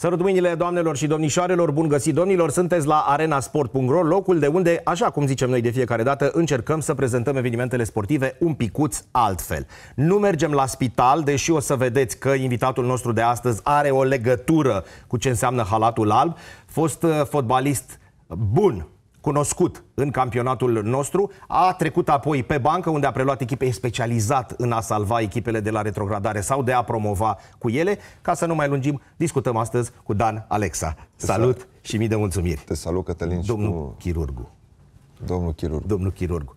Sărut mâinile doamnelor și domnișoarelor, bun găsit domnilor, sunteți la arenasport.ro, locul de unde, așa cum zicem noi de fiecare dată, încercăm să prezentăm evenimentele sportive un picuț altfel. Nu mergem la spital, deși o să vedeți că invitatul nostru de astăzi are o legătură cu ce înseamnă halatul alb, fost uh, fotbalist bun cunoscut în campionatul nostru, a trecut apoi pe bancă unde a preluat echipe specializat în a salva echipele de la retrogradare sau de a promova cu ele. Ca să nu mai lungim, discutăm astăzi cu Dan Alexa. Salut Te și mii de mulțumiri! Te salut, Cătălin, Domnul și tu... chirurgu. Domnul chirurg. Domnul chirurg.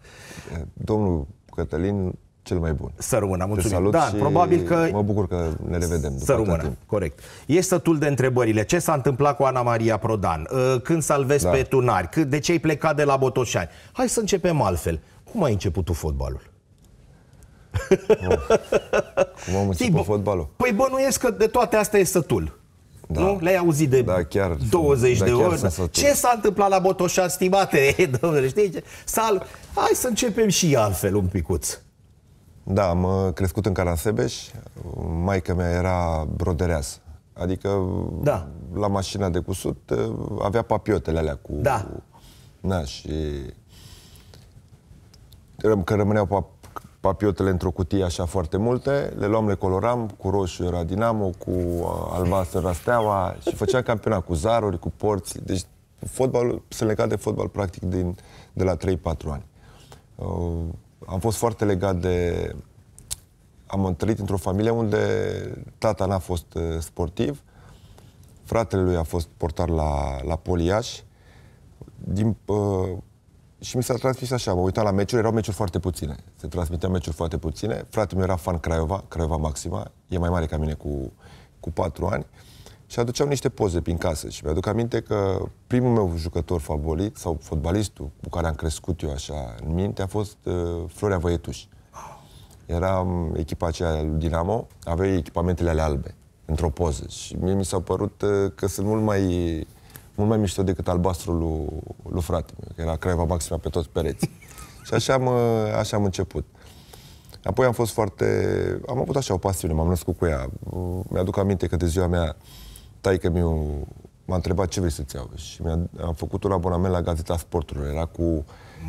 Domnul Cătălin cel mai bun. Să rămână, mulțumim. salut Dan, probabil că... mă bucur că ne revedem. Să rămână, corect. E sătul de întrebările. Ce s-a întâmplat cu Ana Maria Prodan? Uh, când salvezi da. pe tunari? De ce ai plecat de la Botoșani? Hai să începem altfel. Cum ai început tu fotbalul? Oh. Cum am început Sii, fotbalul? Păi bănuiesc că de toate astea e sătul. Da. Nu? Le-ai auzit de da, chiar, 20 da, de chiar ori. Ce s-a întâmplat la Botoșa, stimate? Domnule, știi ce? Sal... Hai să începem și altfel un picuț. Da, am uh, crescut în Caransebeș. maica mea era brodereasă. Adică da. la mașina de cusut uh, avea papiotele alea cu... Da. Na, și... Că rămâneau pap papiotele într-o cutie așa foarte multe, le luam, le coloram, cu roșu era Dinamo, cu uh, albastru era Steaua și făceam campionat cu zaruri, cu porți. Deci fotbalul, se legat de fotbal practic din, de la 3-4 ani. Uh, am fost foarte legat de... Am întâlnit într-o familie unde tata n-a fost uh, sportiv, fratele lui a fost portar la, la Poliaș, din, uh, și mi s-a transmis așa, mă uitam la meciuri, erau meciuri foarte puține. Se transmiteau meciuri foarte puține. Fratele meu era fan Craiova, Craiova Maxima, e mai mare ca mine cu, cu 4 ani. Uh, și aduceam niște poze prin casă și mi-aduc aminte că primul meu jucător favorit sau fotbalistul cu care am crescut eu așa în minte a fost uh, Florea Văietuș. Era echipa aceea lui Dinamo, avea echipamentele ale albe într-o poză și mie mi s-a părut uh, că sunt mult mai mult mai mișto decât albastrul lui, lui frate meu, că era craiva maximă pe toți pereții. și așa am, uh, așa am început. Apoi am fost foarte... Am avut așa o pasiune, m-am născut cu ea. Mi-aduc aminte că de ziua mea taică mi m-a întrebat ce vrei să-ți iau și mi-a am făcut un abonament la Gazeta Sportului. Era cu,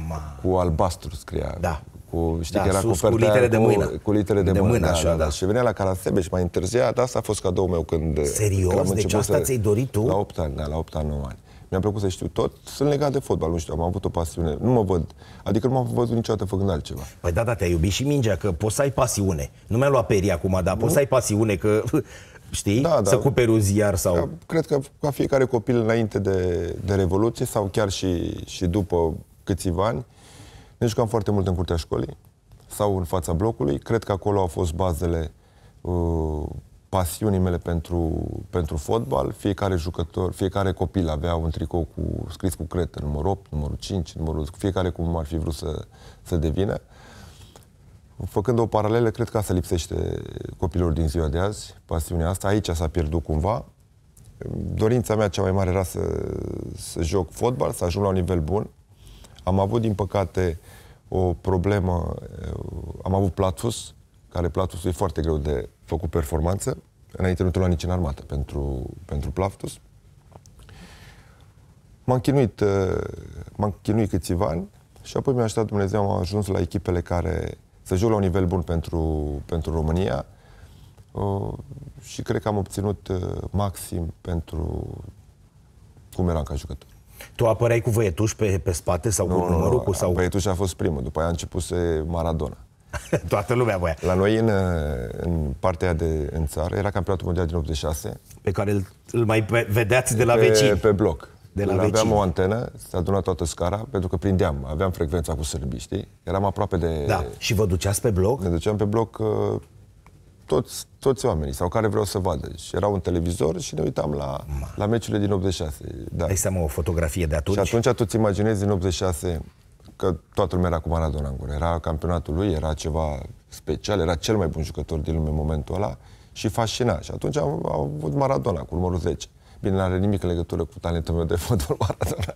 Ma. cu albastru, scria. Da. Cu, știi da, că era sus, cu litere de mână. Cu, cu litere de, de mână, mână da, așa, da, da. da. Și venea la Carasebe și mai întârzia, dar asta a fost cadou meu când... Serios? Când deci asta să, ți-ai dorit tu? La 8 ani, da, la 8 ani, 9 ani. Mi-a plăcut să știu tot, sunt legat de fotbal, nu știu, am avut o pasiune, nu mă văd, adică nu m-am văzut niciodată făcând altceva. Păi da, da, te-ai iubit și mingea, că poți să ai pasiune. Nu mi-a luat peria acum, dar poți să ai pasiune, că știi? Da, da. Să cuperi un ziar sau... Da, cred că ca fiecare copil înainte de, de Revoluție sau chiar și, și după câțiva ani, ne jucam foarte mult în curtea școlii sau în fața blocului. Cred că acolo au fost bazele uh, pasiunii mele pentru, pentru fotbal. Fiecare jucător, fiecare copil avea un tricou cu, scris cu cretă, numărul 8, numărul 5, numărul, fiecare cum ar fi vrut să, să devină. Făcând o paralelă, cred că asta lipsește copilor din ziua de azi, pasiunea asta. Aici s-a pierdut cumva. Dorința mea cea mai mare era să, să joc fotbal, să ajung la un nivel bun. Am avut, din păcate, o problemă. Eh, am avut platfus, care platfusul e foarte greu de făcut performanță. Înainte nu te lua nici în armată pentru, pentru platfus. M-am chinuit, eh, m-am chinuit câțiva ani și apoi mi-a ajutat Dumnezeu, am ajuns la echipele care să joc la un nivel bun pentru, pentru România uh, și cred că am obținut uh, maxim pentru cum eram ca jucător. Tu apăreai cu Văietuș pe, pe spate sau nu, cu numărul? Nu, Cu, sau... Văietuș a fost primul, după aia a început să Maradona. Toată lumea voia. La noi, în, în partea de în țară, era campionatul mondial din 86. Pe care îl, îl mai vedeați de la pe, vecini. Pe bloc de la aveam o antenă, s-a adunat toată scara, pentru că prindeam, aveam frecvența cu sârbii, știi? Eram aproape de... Da, și vă duceați pe bloc? Ne duceam pe bloc uh, toți, toți oamenii, sau care vreau să vadă. Și deci era un televizor și ne uitam la, Ma. la meciurile din 86. Da. Ai seama o fotografie de atunci? Și atunci tu ți imaginezi din 86 că toată lumea era cu Maradona în gură. Era campionatul lui, era ceva special, era cel mai bun jucător din lume în momentul ăla și fascina. Și atunci am, am avut Maradona cu numărul 10. Bine, nu are nimic legătură cu talentul meu de fotbal Maradona.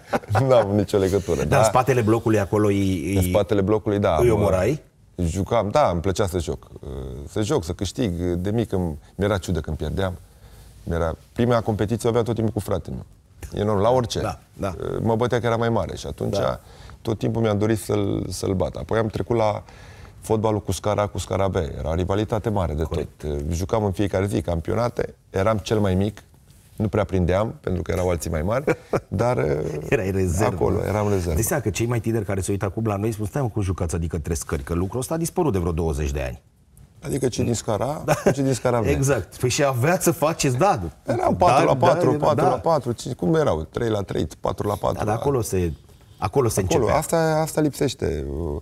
nu am nicio legătură. Dar, în da. spatele blocului acolo e... În spatele blocului, da. Îi omorai? Jucam, da, îmi plăcea să joc. Uh, să joc, să câștig. Uh, de mic îmi, mi-era ciudă când pierdeam. Mi-era... Prima competiție aveam tot timpul cu fratele meu. E normal, la orice. Da, da. Uh, mă bătea că era mai mare și atunci da. tot timpul mi-am dorit să-l, să-l bat. Apoi am trecut la fotbalul cu Scara, cu Scara B. Era o rivalitate mare de Corect. tot. Jucam în fiecare zi campionate, eram cel mai mic, nu prea prindeam, pentru că erau alții mai mari, dar uh, Erai rezervă. acolo, eram rezervă. Deci că cei mai tineri care se uită acum la noi spun, stai mă, cum jucați, adică scări, că lucrul ăsta a dispărut de vreo 20 de ani. Adică ce din scara, da. ce din scara avea. Exact. Păi și avea să faceți, da. Erau 4 dar, la 4, dar, 4 da. la 4, da, 5, da. cum erau? 3 la 3, 4 la 4. Da, dar acolo se, acolo se acolo, începea. Asta, asta lipsește. Uh,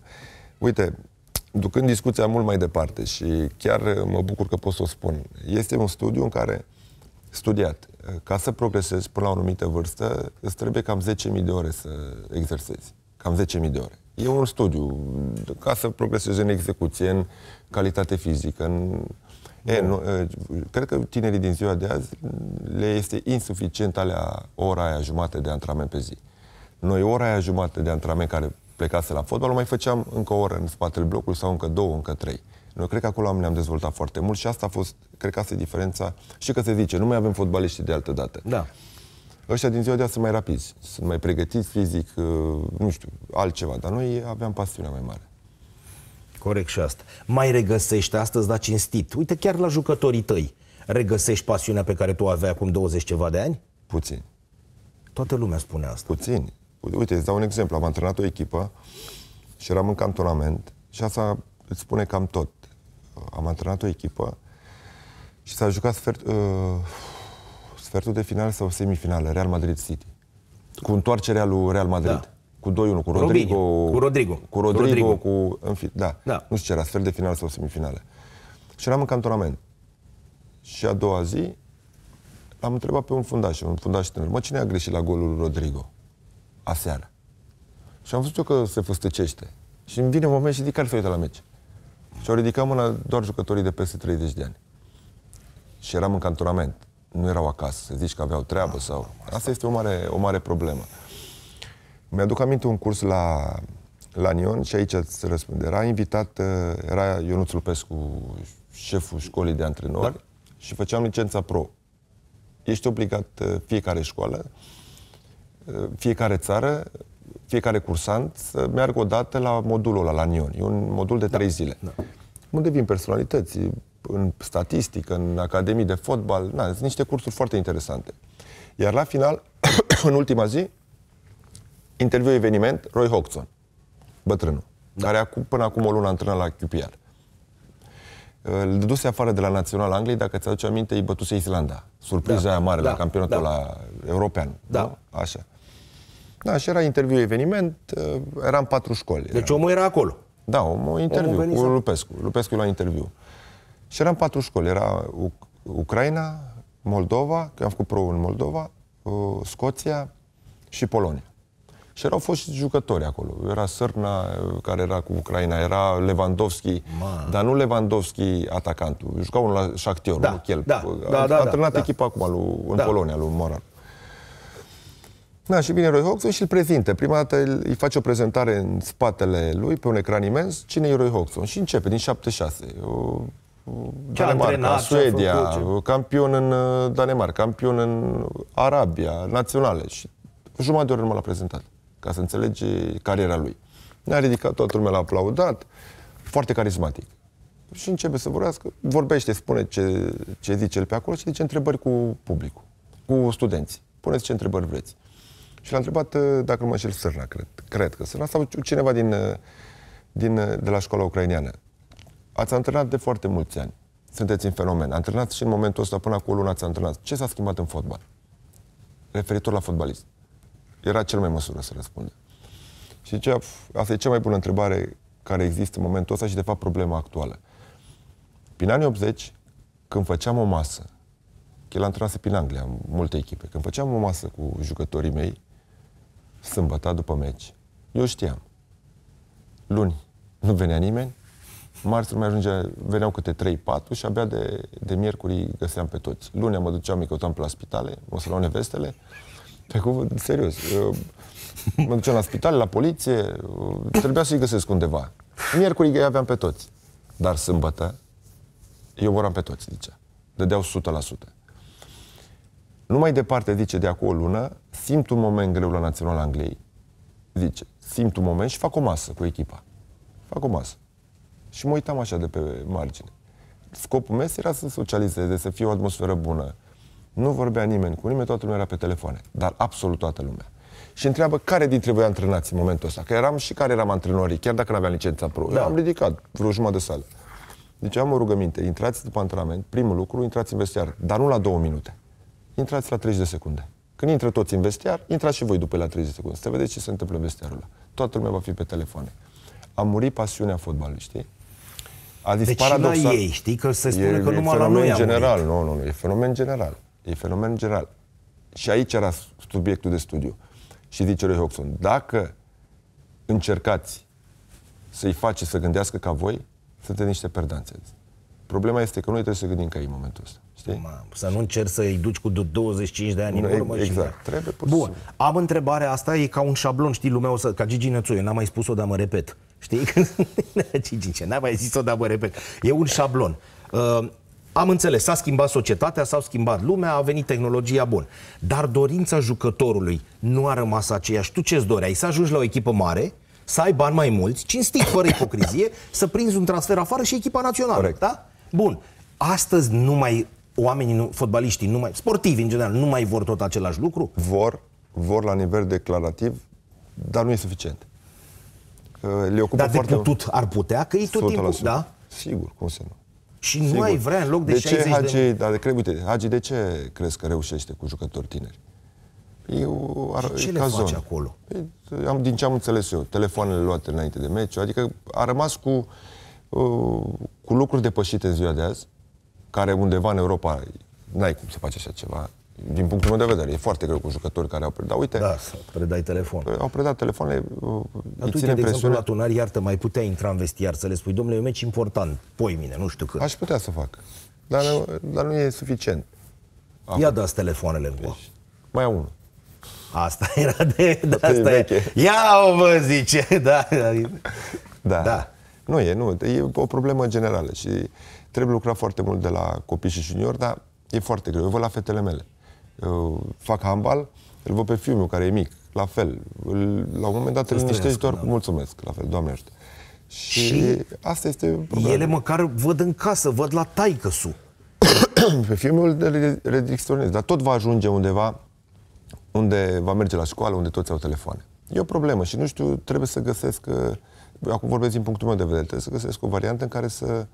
uite, ducând discuția mult mai departe și chiar uh, mă bucur că pot să o spun, este un studiu în care studiat. Ca să progresezi până la o anumită vârstă, îți trebuie cam 10.000 de ore să exersezi. Cam 10.000 de ore. E un studiu ca să progresezi în execuție, în calitate fizică, în... Da. E, nu, cred că tinerii din ziua de azi le este insuficient alea ora aia jumate de antrenament pe zi. Noi ora aia jumate de antrenament care plecase la fotbal, o mai făceam încă o oră în spatele blocului sau încă două, încă trei. Noi cred că acolo am ne-am dezvoltat foarte mult și asta a fost, cred că asta e diferența. Și că se zice, nu mai avem fotbaliști de altă dată. Da. Ăștia din ziua de azi sunt mai rapizi, sunt mai pregătiți fizic, uh, nu știu, altceva. Dar noi aveam pasiunea mai mare. Corect și asta. Mai regăsești astăzi, da, cinstit. Uite, chiar la jucătorii tăi regăsești pasiunea pe care tu o aveai acum 20 ceva de ani? Puțin. Toată lumea spune asta. Puțin. Uite, îți dau un exemplu. Am antrenat o echipă și eram în cantonament și asta îți spune cam tot am antrenat o echipă și s-a jucat sfert, uh, sfertul de final sau semifinală, Real Madrid City. Cu întoarcerea lui Real Madrid. Da. Cu 2-1, cu Rodrigo, cu Rodrigo. Cu Rodrigo, Rodrigo. cu... În fi, da, da, nu știu ce era, sfert de final sau semifinală. Și eram în cantonament. Și a doua zi l-am întrebat pe un fundaș, un fundaș tânăr, mă, cine a greșit la golul lui Rodrigo? Aseară. Și am văzut eu că se fustăcește. Și îmi vine un moment și zic, care să uită la meci? Și au ridicat mâna doar jucătorii de peste 30 de ani. Și eram în cantonament. Nu erau acasă, să zici că aveau treabă sau... Asta este o mare, o mare problemă. Mi-aduc aminte un curs la, la Nion și aici îți răspund. Era invitat, uh, era Ionuț Lupescu, șeful școlii de antrenori da. și făceam licența pro. Ești obligat uh, fiecare școală, uh, fiecare țară fiecare cursant să meargă o dată la modulul ăla, la Nion. E un modul de da. trei da. zile. Da. Unde vin personalități, în statistică, în academii de fotbal. Na, sunt niște cursuri foarte interesante. Iar la final, în ultima zi, interviu eveniment, Roy Hodgson, bătrânul, da. care acum, până acum o lună antrenat la QPR. Îl duse afară de la Național Angliei, dacă ți-aduce aminte, îi bătuse Islanda. Surpriza da. aia mare da. la campionatul da. la european. Da. Nu? Așa. Da, și era interviu eveniment, uh, eram patru școli. Deci era... omul era acolo. Da, omul interviu omul cu să... Lupescu. Lupescu la interviu. Și eram patru școli. Era U Ucraina, Moldova, că am făcut pro în Moldova, uh, Scoția și Polonia. Și erau fost jucători acolo. Era Sârna, uh, care era cu Ucraina, era Lewandowski, Man. dar nu Lewandowski atacantul. Jucau unul la Shakhtar, da, unul Da, da, da, a da, antrenat da, echipa da. acum lui, în da. Polonia, lui Morar. Da, și bine Roy Hodgson și îl prezinte. Prima dată îi face o prezentare în spatele lui, pe un ecran imens, cine e Roy Hodgson. Și începe din 76. O, Danemarca, antrenat, Suedia, făcut, campion în uh, Danemarca, campion în Arabia, naționale. Și jumătate de oră numai l-a prezentat, ca să înțelegi cariera lui. Ne-a ridicat, toată lumea l-a aplaudat, foarte carismatic. Și începe să vorbească, vorbește, spune ce, ce zice el pe acolo și zice întrebări cu publicul, cu studenții. Puneți ce întrebări vreți. Și l-a întrebat, uh, dacă nu mă înșel, Sârna, cred, cred că Sârna, sau cineva din, uh, din, uh, de la școala ucraineană. Ați antrenat de foarte mulți ani. Sunteți în fenomen. Antrenați și în momentul ăsta, până acum o lună ați antrenat. Ce s-a schimbat în fotbal? Referitor la fotbalist. Era cel mai măsură să răspundă. Și zicea, asta e cea mai bună întrebare care există în momentul ăsta și, de fapt, problema actuală. Prin anii 80, când făceam o masă, a el pe în Anglia, multe echipe, când făceam o masă cu jucătorii mei, sâmbătă după meci. Eu știam. Luni nu venea nimeni, marți mai ajungea, veneau câte 3-4 și abia de, de miercuri găseam pe toți. Luni mă duceam, îi căutam pe la spitale, mă să luau nevestele. Pe cuvânt, serios. Eu, mă duceam la spital, la poliție, trebuia să-i găsesc undeva. Miercuri îi aveam pe toți. Dar sâmbătă, eu voram pe toți, zicea. Dădeau 100%. Nu mai departe, zice, de acolo o lună, simt un moment greu la Național Angliei. Zice, simt un moment și fac o masă cu echipa. Fac o masă. Și mă uitam așa de pe margine. Scopul meu era să socializeze, să fie o atmosferă bună. Nu vorbea nimeni cu nimeni, toată lumea era pe telefoane. Dar absolut toată lumea. Și întreabă care dintre voi antrenați în momentul ăsta. Că eram și care eram antrenorii, chiar dacă nu aveam licența pro. Da. Eu am ridicat vreo jumătate de sală. Deci am o rugăminte. Intrați după antrenament, primul lucru, intrați în vestiar, dar nu la două minute intrați la 30 de secunde. Când intră toți în vestiar, intrați și voi după la 30 de secunde. Să vedeți ce se întâmplă în vestiarul ăla. Toată lumea va fi pe telefoane. A murit pasiunea fotbalului, știi? A dispărut deci la ei, știi că se spune e, că numai la noi general, nu, nu, nu, e fenomen general. E fenomen general. Și aici era subiectul de studiu. Și zice lui Hoxon, dacă încercați să-i faceți să gândească ca voi, sunteți niște perdanțe. Problema este că noi trebuie să gândim ca ei în momentul ăsta. Știi? Ma, să nu încerci să îi duci cu 25 de ani nu, în urmă. Exact. Și... Trebuie pur Bun. Să... Am întrebarea asta, e ca un șablon, știi, lumea o să... Ca Gigi Nețuie, n-am mai spus-o, dar mă repet. Știi? Gigi, ce, n-am mai zis-o, dar mă repet. E un șablon. Uh, am înțeles, s-a schimbat societatea, s-a schimbat lumea, a venit tehnologia bun. Dar dorința jucătorului nu a rămas aceeași. Tu ce-ți doreai? Să ajungi la o echipă mare, să ai bani mai mulți, cinstit, fără ipocrizie, să prinzi un transfer afară și echipa națională. Corect. Da? Bun, astăzi nu mai oamenii, nu, fotbaliștii, nu mai, sportivi în general, nu mai vor tot același lucru? Vor, vor la nivel declarativ, dar nu e suficient. Le ocupă dar de foarte... putut ar putea, că e tot timpul, da? Sigur, cum să nu. Și Sigur. nu ai vrea în loc de, de 60 ce, Hagi, de... Dar cred, uite, Hagi, de ce crezi că reușește cu jucători tineri? Eu, ar, și ce le faci zon. acolo? Păi, am, din ce am înțeles eu, telefoanele luate înainte de meci, adică a rămas cu, uh, cu lucruri depășite în ziua de azi, care undeva în Europa n-ai cum să faci așa ceva. Din punctul meu de vedere, e foarte greu cu jucători care au predat. Da, uite, da, predai telefon. Au predat telefoanele. Uh, dar tu, de presiune. exemplu, la tunar, iartă, mai putea intra în vestiar să le spui, domnule, e un meci important, poi mine, nu știu cât. Aș putea să fac, dar, și... nu, dar nu e suficient. Acum. Ia dați telefoanele în deci, Mai unul. Asta era de... de asta e Ia-o, vă zice, da. Da. da. da. Nu e, nu. E o problemă generală și trebuie lucrat foarte mult de la copii și juniori, dar e foarte greu. Eu văd la fetele mele. Eu fac handbal, îl văd pe fiul meu care e mic, la fel. Îl, la un moment dat îl liniștești doar cu mulțumesc, la fel, Doamne ajută. Și, și asta este problema. Ele măcar văd în casă, văd la su. pe fiul meu îl redirecționez, dar tot va ajunge undeva unde va merge la școală, unde toți au telefoane. E o problemă și nu știu, trebuie să găsesc uh, acum vorbesc din punctul meu de vedere, trebuie să găsesc o variantă în care să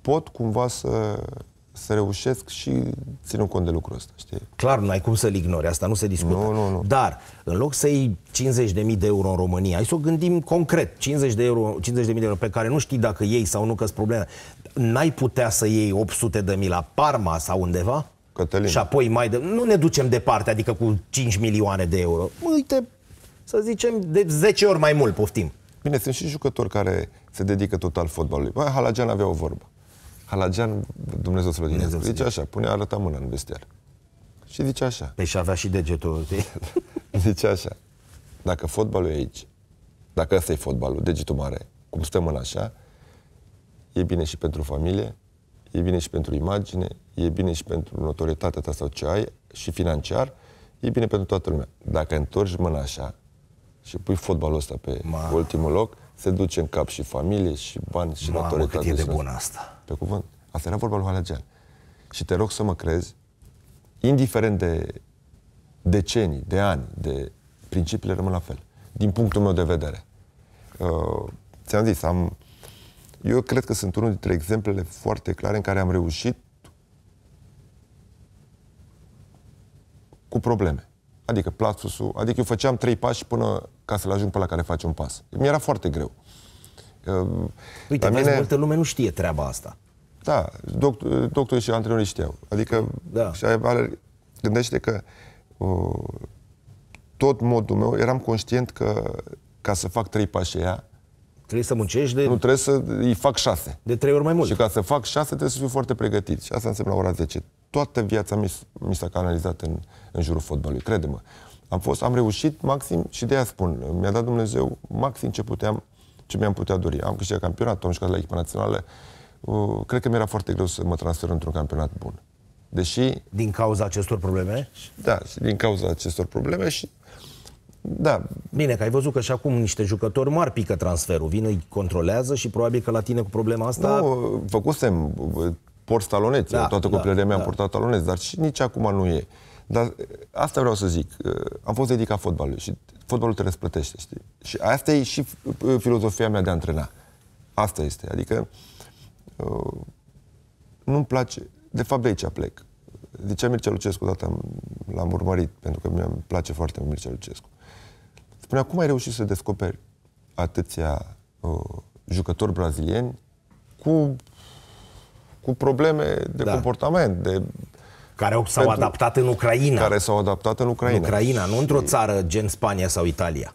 pot cumva să, să reușesc și ținând cont de lucrul ăsta, știi? Clar, nu ai cum să-l ignori, asta nu se discută. Nu, nu, nu. Dar, în loc să iei 50.000 de euro în România, hai să o gândim concret, 50.000 de 50 50.000 de euro pe care nu știi dacă iei sau nu că sunt probleme. N-ai putea să iei 800.000 la Parma sau undeva? Cătălin. Și apoi mai de... Nu ne ducem departe, adică cu 5 milioane de euro. Uite, să zicem, de 10 ori mai mult, poftim. Bine, sunt și jucători care se dedică total fotbalului. Băi, Halagian avea o vorbă. Halagian, Dumnezeu să-l odihnească, zice așa, pune arăta mâna în vestiar. Și zice așa. Păi și avea și degetul. zice așa. Dacă fotbalul e aici, dacă ăsta e fotbalul, degetul mare, cum stăm în așa, e bine și pentru familie, e bine și pentru imagine, e bine și pentru notorietatea ta sau ce ai, și financiar, e bine pentru toată lumea. Dacă întorci mâna așa, și pui fotbalul ăsta pe Ma. ultimul loc, se duce în cap și familie, și bani, și Mamă, cât e de bună asta. Pe cuvânt. Asta era vorba lui Halagian. Și te rog să mă crezi, indiferent de decenii, de ani, de principiile rămân la fel. Din punctul meu de vedere. Uh, ți-am zis, am... Eu cred că sunt unul dintre exemplele foarte clare în care am reușit cu probleme adică plasusul, adică eu făceam trei pași până ca să-l ajung pe la care face un pas. Mi-era foarte greu. Ehm, Uite, mine... vezi, multă lume nu știe treaba asta. Da, doct- doctorii și antrenorii știau. Adică, da. și gândește că uh, tot modul meu, eram conștient că ca să fac trei pași ea, Trebuie să muncești de... Nu, trebuie să îi fac șase. De trei ori mai mult. Și ca să fac șase trebuie să fiu foarte pregătit. Și asta însemna ora 10 toată viața mi, s-a canalizat în, în jurul fotbalului, crede-mă. Am fost, am reușit maxim și de aia spun, mi-a dat Dumnezeu maxim ce puteam, ce mi-am putea dori. Am câștigat campionatul, am jucat la echipa națională, uh, cred că mi-era foarte greu să mă transfer într-un campionat bun. Deși... Din cauza acestor probleme? Da, din cauza acestor probleme și da. Bine, că ai văzut că și acum niște jucători mari pică transferul. Vin, îi controlează și probabil că la tine cu problema asta... Nu, făcusem port talonețe. Da, Toată da, copilăria da, mea da. am portat talonețe, dar și nici acum nu e. Dar ă, asta vreau să zic. Ă, am fost dedicat fotbalului și fotbalul te răsplătește, știi? Și asta e și ă, filozofia mea de a antrena. Asta este. Adică nu-mi place... De fapt, de aici plec. Zicea Mircea Lucescu, odată l-am urmărit, pentru că mi-a place foarte mult Mircea Lucescu. Spunea, cum ai reușit să descoperi atâția uh, jucători brazilieni cu cu probleme de da. comportament, de care s-au pentru... adaptat în Ucraina. Care s-au adaptat în Ucraina. În Ucraina, și... nu într-o țară gen Spania sau Italia.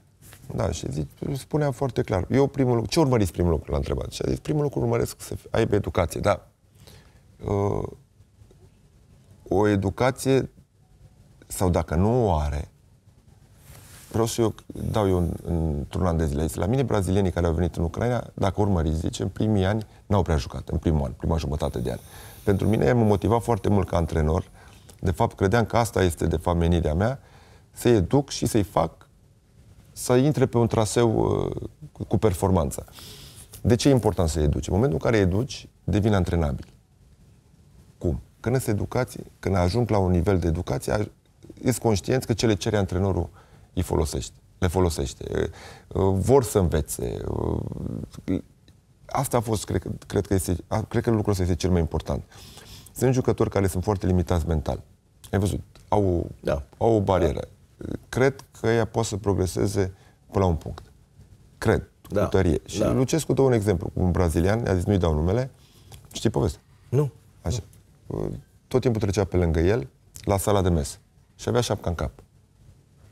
Da, și zic, spunea foarte clar. Eu primul lucru, ce urmăriți primul lucru? L-a întrebat. Și a zis, primul lucru urmăresc să aibă educație, da. Uh, o educație, sau dacă nu o are, Vreau să eu dau eu într-un an de zile La mine, brazilienii care au venit în Ucraina, dacă urmăriți, zice, în primii ani n-au prea jucat, în primul an, prima jumătate de an. Pentru mine m-a motivat foarte mult ca antrenor. De fapt, credeam că asta este, de fapt, menirea mea, să-i educ și să-i fac să intre pe un traseu uh, cu performanță. De ce e important să educi? În momentul în care educi, devine antrenabil. Cum? Când se educație, când ajung la un nivel de educație, ești conștient că ce le cere antrenorul îi folosește, le folosește. Vor să învețe. Asta a fost, cred, cred, că, este, cred că lucrul ăsta este cel mai important. Sunt jucători care sunt foarte limitați mental. Ai văzut? Au, da. au o barieră. Da. Cred că ea poate să progreseze până la un punct. Cred, da. cu tărie. Și da. Lucescu dă un exemplu un brazilian, a zis nu-i dau numele. Știi povestea? Nu. Așa. Nu. Tot timpul trecea pe lângă el, la sala de mes. Și avea șapca în cap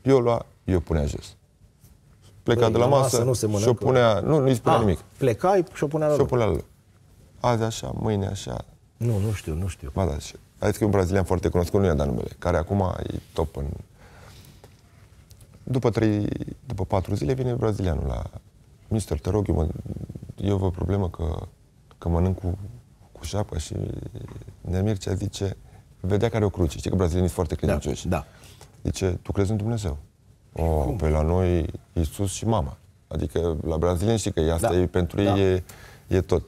eu lua, eu punea jos. Pleca păi, de la masă, masă nu și-o punea, nu, nu-i spunea A, ah, nimic. Plecai și-o punea la Și-o punea la loc. Azi așa, mâine așa. Nu, nu știu, nu știu. Ba da, și Aici că e un brazilian foarte cunoscut, nu i-a dat numele, care acum e top în... După trei, după patru zile vine brazilianul la... Mister, te rog, eu, mă, eu vă problemă că, că mănânc cu, cu șapă și Nea zice, vedea că are o cruce. Știi că brazilienii sunt foarte da, credincioși. Da, da. Zice, tu crezi în Dumnezeu. Oh, pe păi la noi Isus și mama. Adică la brazilieni știi că e asta da. e, pentru da. ei e, e tot.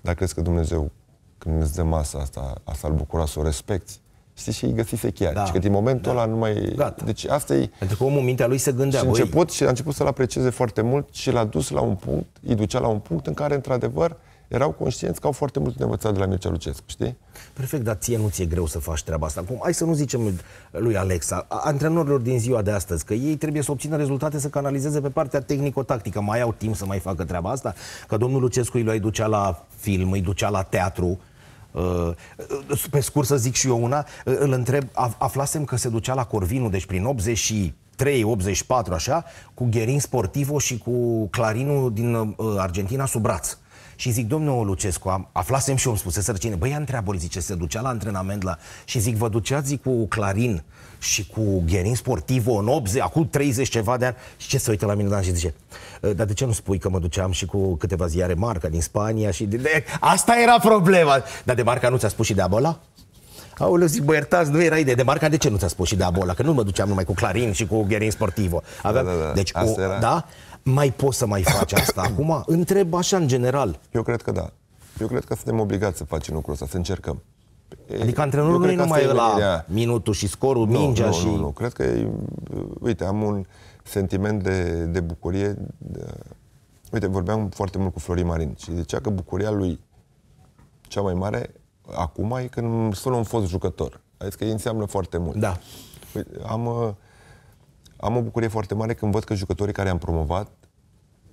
Dar crezi că Dumnezeu, când îți dă masa asta, asta îl bucura să o respecti, știi, și îi găsise chiar. Da. Și că din momentul da. ăla nu mai... Gata. Deci asta e... Pentru că omul, mintea lui se gândea, și, început, și a început să-l aprecieze foarte mult și l-a dus la un punct, îi ducea la un punct în care, într-adevăr, erau conștienți că au foarte mult de învățat de la Mircea Lucescu, știi? Perfect, dar ție nu ți-e greu să faci treaba asta. Acum, hai să nu zicem lui Alexa, antrenorilor din ziua de astăzi, că ei trebuie să obțină rezultate să canalizeze pe partea tehnico-tactică. Mai au timp să mai facă treaba asta? Că domnul Lucescu îi ducea la film, îi ducea la teatru, uh, uh, pe scurt să zic și eu una, uh, îl întreb, aflasem că se ducea la Corvinu, deci prin 83, 84, așa, cu Gherin Sportivo și cu Clarinu din Argentina sub braț. Și zic, domnul Lucescu, am, aflasem și eu, îmi spusese cine. Băi, ea întreabă, zice, se ducea la antrenament la... Și zic, vă ducea, zic, cu Clarin și cu Gherin Sportivo în 80, acum 30 ceva de ani. Și ce se uită la mine, Dan, și zice, ă, dar de ce nu spui că mă duceam și cu câteva ziare marca din Spania și... De, de... Asta era problema. Dar de marca nu ți-a spus și de abola? Aoleu, zic, bă, iertați, nu erai de, de marca, de ce nu ți-a spus și de abola? Că nu mă duceam numai cu Clarin și cu Gherin Sportivo. Aveam, da, da, da. Deci, o, era... da? Mai poți să mai faci asta acum? Întreb așa în general. Eu cred că da. Eu cred că suntem obligați să facem lucrul ăsta, să încercăm. Adică antrenorul nu e numai la menirea... minutul și scorul, nu, mingea nu, și... Nu, nu, cred că, uite, am un sentiment de, de bucurie. De... Uite, vorbeam foarte mult cu Florin Marin și zicea că bucuria lui cea mai mare acum e când sună un fost jucător. Adică ei înseamnă foarte mult. Da. Uite, păi, am uh, am o bucurie foarte mare când văd că jucătorii care am promovat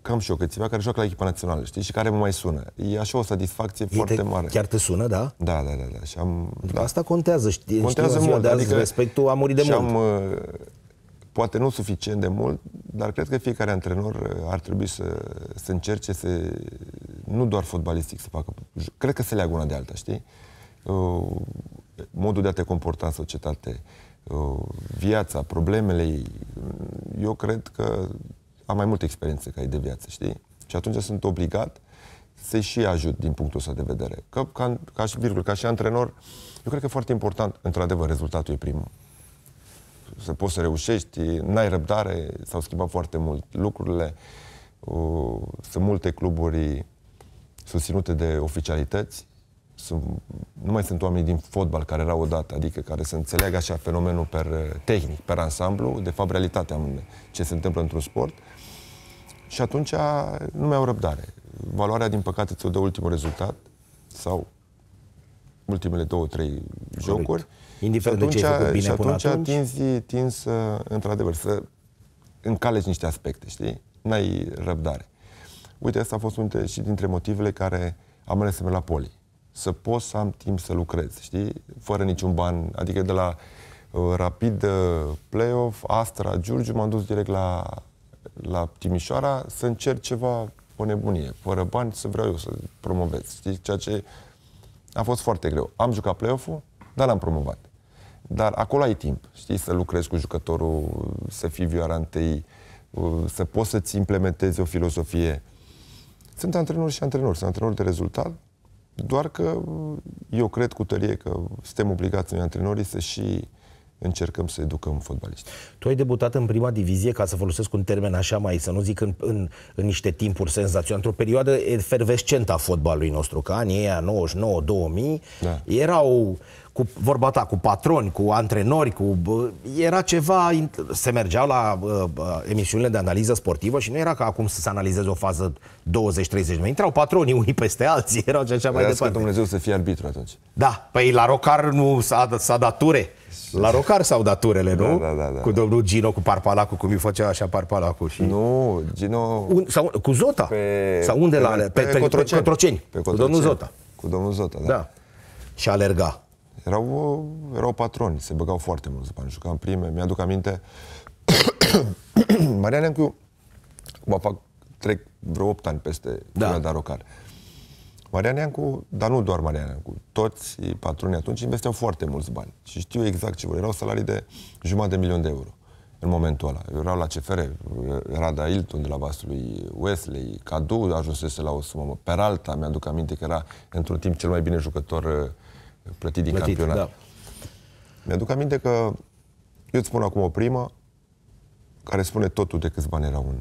cam și o câțiva care joacă la echipa națională, știi, și care mă mai sună. E așa o satisfacție Ei foarte te, mare. Chiar te sună, da? Da, da, da. da. Și am, da. Asta contează, știi, contează știi, mult, de adică respectul a murit de și mult. Am, uh, poate nu suficient de mult, dar cred că fiecare antrenor uh, ar trebui să, să încerce să, nu doar fotbalistic să facă, cred că se leagă una de alta, știi? Uh, modul de a te comporta în societate, viața, problemele ei, eu cred că am mai multă experiență ca ei de viață, știi? Și atunci sunt obligat să-i și ajut din punctul ăsta de vedere. Că, ca, ca, și, virgul, ca și antrenor, eu cred că e foarte important, într-adevăr, rezultatul e primul. Să poți să reușești, n-ai răbdare, s-au schimbat foarte mult lucrurile. Uh, sunt multe cluburi susținute de oficialități sunt, nu mai sunt oameni din fotbal care erau odată, adică care să înțeleagă așa fenomenul per eh, tehnic, per ansamblu, de fapt realitatea ce se întâmplă într-un sport. Și atunci eh, nu mai au răbdare. Valoarea, din păcate, ți-o dă ultimul rezultat sau ultimele două, trei Correct. jocuri. Indiferent și atunci, de ce ai făcut bine și atunci, atunci tinzi, să, eh, într-adevăr, să încalezi niște aspecte, știi? N-ai răbdare. Uite, asta a fost unul și dintre motivele care am ales să merg la poli să pot să am timp să lucrez, știi? Fără niciun ban. Adică de la uh, rapid uh, playoff, Astra, Giurgiu, m-am dus direct la, la Timișoara să încerc ceva o nebunie, fără bani, să vreau eu să promovez, știi? Ceea ce a fost foarte greu. Am jucat play ul dar l-am promovat. Dar acolo ai timp, știi, să lucrezi cu jucătorul, să fii vioara întâi, uh, să poți să-ți implementezi o filosofie. Sunt antrenori și antrenori, sunt antrenori de rezultat, doar că eu cred cu tărie că suntem obligați noi antrenorii să și încercăm să educăm fotbaliști. Tu ai debutat în prima divizie, ca să folosesc un termen așa mai, să nu zic în, în, în niște timpuri senzaționale, într-o perioadă efervescentă a fotbalului nostru, ca anii aia 99-2000, da. erau cu vorba ta, cu patroni, cu antrenori, cu era ceva, se mergeau la uh, emisiunile de analiză sportivă și nu era ca acum să se analizeze o fază 20-30 de intrau patronii unii peste alții, erau ce mai departe. Ca Dumnezeu să fie arbitru atunci. Da, păi la Rocar nu s-a, s-a dat ture. La Rocar s-au dat turele, da, nu? Da, da, da, da, cu domnul Gino, cu Parpalacu, cum îi făcea așa Parpalacu. Și... Nu, Gino... Un, sau, cu Zota. Pe, sau unde pe, la... Pe, pe, pe, Pe Cotroceni. Pe Cotroceni. Cu domnul Zota. Cu domnul Zota, da. da. Și alerga erau, erau patroni, se băgau foarte mult după jucam prime. Mi-aduc aminte, Marian Ancu, mă fac, trec vreo 8 ani peste da. prima darocar. Marian Iancu, dar nu doar Marian Iancu, toți patronii atunci investeau foarte mulți bani și știu exact ce vor. Erau salarii de jumătate de milion de euro în momentul ăla. Erau la CFR, Rada Hilton de la vasul lui Wesley, Cadu ajunsese la o sumă, Peralta, mi-aduc aminte că era într-un timp cel mai bine jucător plătit din plătit, campionat. Da. Mi-aduc aminte că eu îți spun acum o primă care spune totul de câți bani erau în,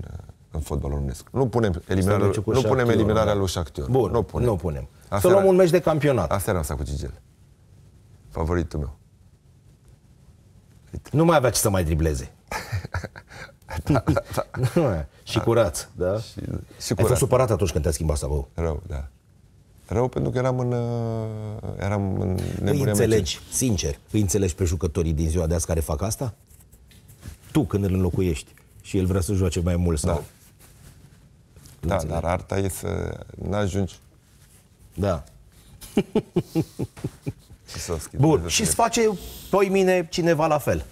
în fotbal românesc. Nu punem eliminarea, deci, nu punem eliminarea da. lui Shakhtyor. Bun, nu punem. Nu punem. să luăm un meci de campionat. Asta era asta cu Gigel. Favoritul meu. Uite. Nu mai avea ce să mai dribleze. da, da, da. și da. curat, da? Și, și curat. Ai fost supărat atunci când te-a schimbat sau Rău, da rău pentru că eram în, uh, eram în Îi înțelegi, mea. sincer, îi înțelegi pe jucătorii din ziua de azi care fac asta? Tu când îl înlocuiești și el vrea să joace mai mult sau... Da. Da, dar arta e să n-ajungi. Da. Bun, și îți face toi mine cineva la fel.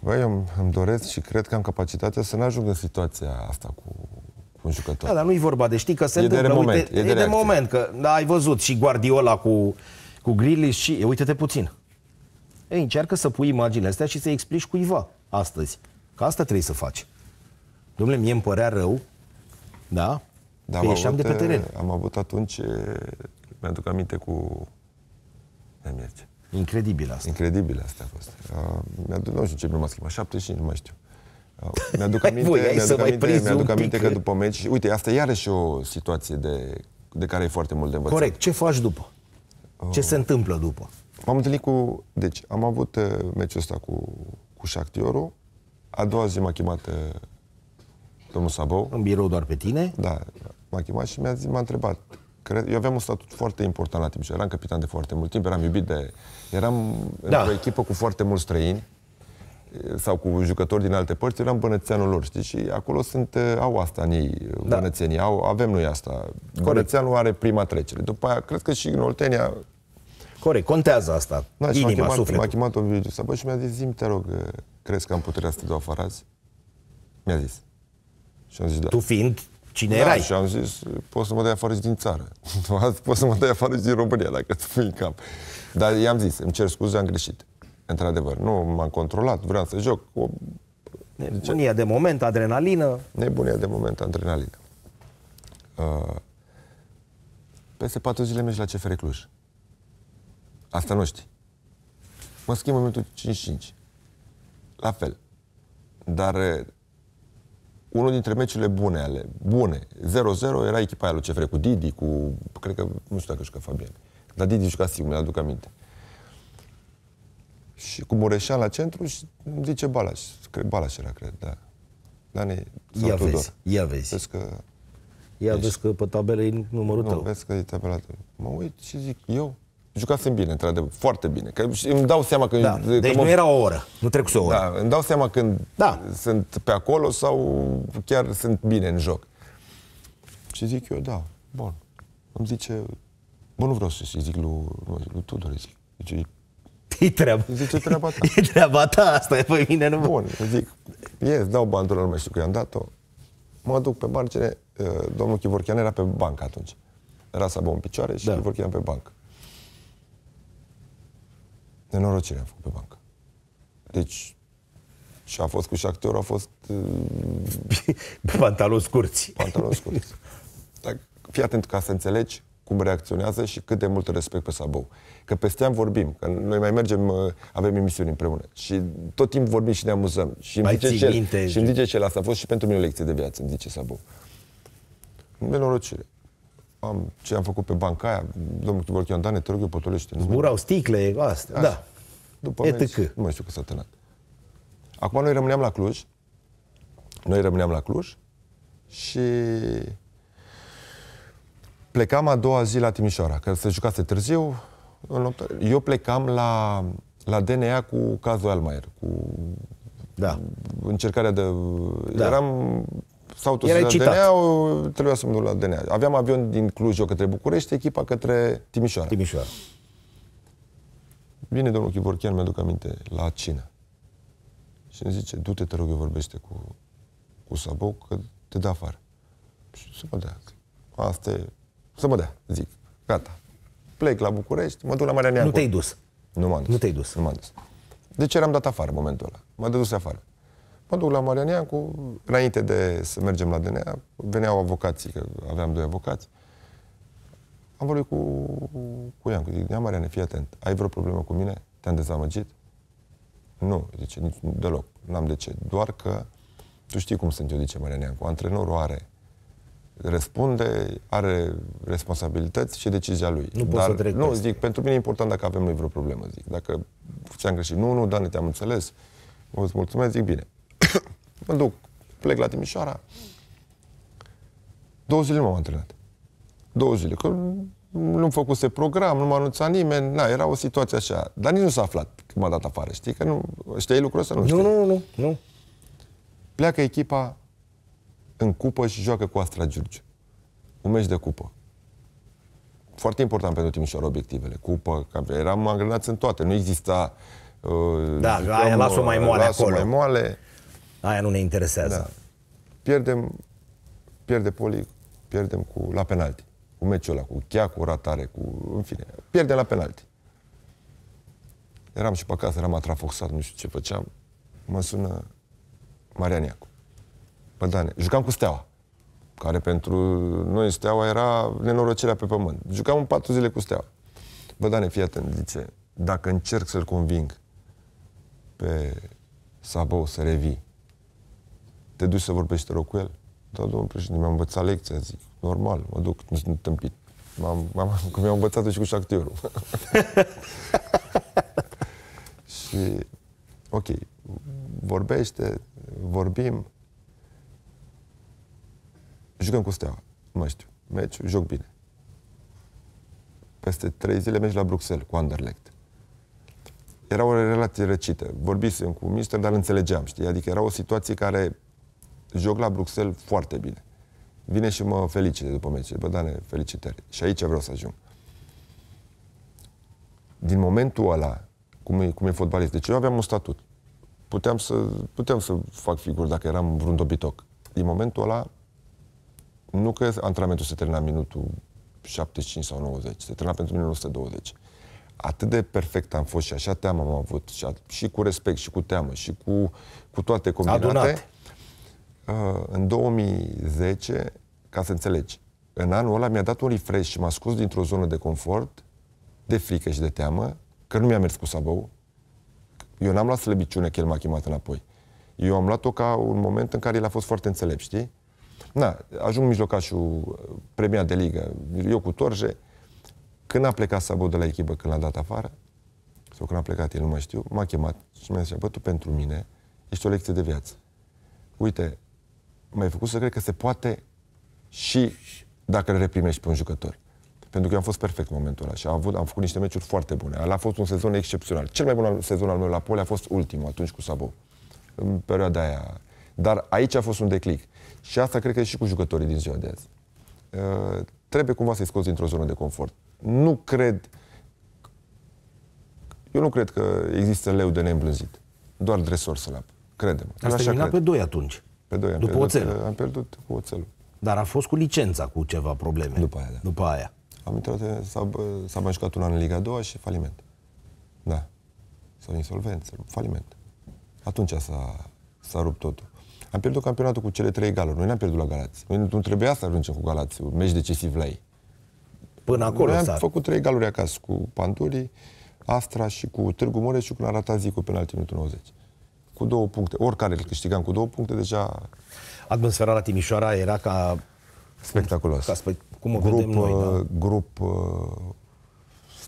Băi, îmi, îmi doresc și cred că am capacitatea să nu ajung în situația asta cu un jucător. Da, dar nu-i vorba de știi că se e întâmplă. De moment, uite, e de, de moment, că da, ai văzut și Guardiola cu, cu grilis și... Uite-te puțin. Ei, încearcă să pui imaginile astea și să explici cuiva astăzi. Că asta trebuie să faci. Domnule, mie îmi părea rău, da? Da, că ieșeam avut, de pe teren. Am avut atunci, mi-aduc aminte cu... Mi-a Incredibil asta. Incredibil asta a fost. mi nu știu ce m-a schimbat, 75, nu mai știu. Mi-aduc aminte, Voi, mi-aduc să aminte, mai mi-aduc aminte că după meci... Uite, asta e iarăși o situație de, de care e foarte mult de învățat. Corect. Ce faci după? Ce oh. se întâmplă după? M-am întâlnit cu... Deci, am avut uh, meciul ăsta cu, cu Șactiorul. A doua zi m-a chemat uh, domnul Sabou. În birou doar pe tine? Da. M-a chemat și mi-a zis, m-a întrebat. Cred, eu aveam un statut foarte important la Timișoara. Eram capitan de foarte mult timp, eram iubit de... Eram da. într-o echipă cu foarte mulți străini sau cu jucători din alte părți, eram bănățeanul lor, știi? Și acolo sunt, eh, au asta în ei, da. bănățenii, au, avem noi asta. Corect. Bănățeanul are prima trecere. După aia, cred că și în Oltenia... Corect, contează asta, da, și inima, m-a chemat, sufletul. M-a chemat video să și mi-a zis, zim, te rog, eh, crezi că am puterea să te dau afară azi? Mi-a zis. Și am zis, da. Tu fiind cine da, erai. și am zis, poți să mă dai afară și din țară. poți să mă dai afară și din România, dacă îți fii în cap. Dar i-am zis, îmi cer scuze, am greșit. Într-adevăr, nu m-am controlat, vreau să joc. O... Nebunia de moment, adrenalină. Nebunia de moment, adrenalină. Uh, peste patru zile mergi la CFR Cluj. Asta nu știi. Mă schimb în minutul 55. La fel. Dar uh, unul dintre meciurile bune ale, bune, 0-0, era echipa aia lui CFR cu Didi, cu, cred că, nu știu dacă jucă Fabian, dar Didi juca sigur, mi-aduc aminte și cu Mureșan la centru și zice Balaș. Cred, Balaș era, cred, da. Dani sau ia Tudor. Vezi, ia vezi. Vezi că... Ia vezi că pe tabelă e numărul nu, tău. vezi că e tabela tău. Mă uit și zic, eu? Jucasem bine, într-adevăr, foarte bine. Că îmi dau seama că... Da. Deci că nu mă... era o oră, nu trecuse o oră. Da, îmi dau seama când da. sunt pe acolo sau chiar sunt bine în joc. Și zic eu, da, bun. Îmi zice, bă, nu vreau să-i zic lui, lui Tudor, zic. Zice, e treaba. Zice, treaba ta. E treaba ta, asta e pe mine, nu Bun, zic, ies, dau bantul, nu mai știu că i-am dat-o. Mă duc pe margine, domnul Chivorchean era pe bancă atunci. să bă în picioare și da. Chivorchean pe bancă. Nenorocire am făcut pe bancă. Deci, și a fost cu șactorul, a fost... pantaloni scurți. Pantaloni scurți. Dar fii atent ca să înțelegi cum reacționează și cât de mult respect pe Sabou. Că peste am vorbim, că noi mai mergem, uh, avem emisiuni împreună și tot timp vorbim și ne amuzăm. Și îmi zice cel, minte, și îmi zice cel, asta a fost și pentru mine o lecție de viață, îmi zice Sabou. Nenorocire. Am, ce am făcut pe banca aia, domnul Tuborchian, Dane, te rog eu, potolește. Zburau sticle, astea, da. După meci, nu mai știu că s-a tânat. Acum noi rămâneam la Cluj, noi rămâneam la Cluj și Plecam a doua zi la Timișoara, că se jucase târziu. Eu plecam la, la DNA cu cazul Almaier, cu da. încercarea de... Da. Eram sau tu la DNA, trebuia să mă duc la DNA. Aveam avion din Cluj, eu către București, echipa către Timișoara. Timișoara. Vine domnul Chivorchian, mi-aduc aminte, la cină. Și îmi zice, du-te, te rog, eu vorbește cu, cu Sabo, că te dă afară. Și se poate. Asta e să mă dea, zic. Gata. Plec la București, mă duc la Marea Neagu. Nu te-ai dus. Nu m-am dus. Nu te-ai dus. Nu m-am dus. Deci eram dat afară în momentul ăla. M-a dus afară. Mă duc la Marea Neagu, înainte de să mergem la DNA, veneau avocații, că aveam doi avocați. Am vorbit cu, cu Iancu, zic, Ia Mariane, fii atent, ai vreo problemă cu mine? Te-am dezamăgit? Nu, zice, nici, deloc, n-am de ce. Doar că tu știi cum sunt eu, zice Marian Iancu, antrenorul are răspunde, are responsabilități și decizia lui. Nu Dar, să trec Nu, zic, pentru mine e important dacă avem noi vreo problemă, zic. Dacă ți-am greșit, nu, nu, Dani, te-am înțeles, îți mulțumesc, zic, bine. mă duc, plec la Timișoara. Două zile m-am antrenat. Două zile, că nu-mi făcuse program, nu m-a anunțat nimeni, na, era o situație așa. Dar nici nu s-a aflat când m-a dat afară, știi? Că nu, știai lucrul ăsta? Nu, nu, știi. nu, nu, nu. Pleacă echipa în cupă și joacă cu Astra Giurgiu. Un meci de cupă. Foarte important pentru Timișoara obiectivele. Cupă, eram angrenați în toate. Nu exista... Uh, da, ziceam, aia las-o uh, mai moale las acolo. mai moale. Aia nu ne interesează. Da. Pierdem, pierde poli, pierdem cu, la penalti. Cu meciul ăla, cu chea, cu ratare, cu... În fine, pierdem la penalti. Eram și pe acasă, eram atrafoxat, nu știu ce făceam. Mă sună Marian Iacu. Bădane, jucam cu Steaua, care pentru noi Steaua era nenorocerea pe pământ. Jucam în patru zile cu Steaua. Bădane, fii atent, zice, dacă încerc să-l conving pe Sabou să revii, te duci să vorbești, te rog, cu el? Da, domnul președinte, mi-am învățat lecția, zic, normal, mă duc, nu sunt tâmpit. Cum am am mi-am învățat și cu șactiorul. și, ok, vorbește, vorbim, Jucăm cu Steaua, mai știu. Meci, joc bine. Peste trei zile mergi la Bruxelles cu Anderlecht. Era o relație răcită. Vorbisem cu mister, dar înțelegeam, știi? Adică era o situație care joc la Bruxelles foarte bine. Vine și mă felicite după meci. Bă, Dane, felicitări. Și aici vreau să ajung. Din momentul ăla, cum e, cum e fotbalist, deci eu aveam un statut. Puteam să, puteam să fac figuri dacă eram vreun dobitoc. Din momentul ăla, nu că antrenamentul se termina minutul 75 sau 90, se termina pentru mine 120. Atât de perfect am fost și așa teamă am avut, și, a, și cu respect, și cu teamă, și cu, cu toate combinate. Adunat. Uh, în 2010, ca să înțelegi, în anul ăla mi-a dat un refresh și m-a scos dintr-o zonă de confort, de frică și de teamă, că nu mi-a mers cu sabău. Eu n-am luat slăbiciune că el m-a chemat înapoi. Eu am luat-o ca un moment în care el a fost foarte înțelept, știi? Na, ajung mijlocașul uh, premiat de ligă, eu cu Torje, când a plecat Sabo de la echipă, când l-a dat afară, sau când a plecat, el nu mai știu, m-a chemat și mi-a zis, bă, tu pentru mine ești o lecție de viață. Uite, m-ai făcut să cred că se poate și dacă îl reprimești pe un jucător. Pentru că eu am fost perfect în momentul ăla și am, avut, am făcut niște meciuri foarte bune. a fost un sezon excepțional. Cel mai bun sezon al meu la Poli a fost ultimul, atunci cu Sabo, în perioada aia. Dar aici a fost un declic. Și asta cred că e și cu jucătorii din ziua de azi. Uh, trebuie cumva să-i scoți dintr-o zonă de confort. Nu cred... Eu nu cred că există leu de neîmblânzit. Doar dresor să-l ap. Credem. Ați terminat pe doi atunci. Pe doi. Am După pierdut, oțel. Uh, am pierdut cu oțelul. Dar a fost cu licența cu ceva probleme. După aia, da. După aia. Am intrat, uh, uh, s-a, mai jucat un an în Liga 2 și faliment. Da. Sau insolvență, faliment. Atunci s-a, s-a rupt totul. Am pierdut campionatul cu cele trei galuri. Noi n-am pierdut la Galați. Noi nu trebuia să ajungem cu Galați, un meci decisiv la ei. Până acolo am făcut trei galuri acasă, cu Panturii, Astra și cu Târgu Mureș și cu Narata Zicu, până la minutul 90. Cu două puncte. Oricare îl câștigam cu două puncte, deja... Atmosfera la Timișoara era ca... Spectaculos. Ca spe... Cum o grup, vedem noi, da? Uh, grup uh,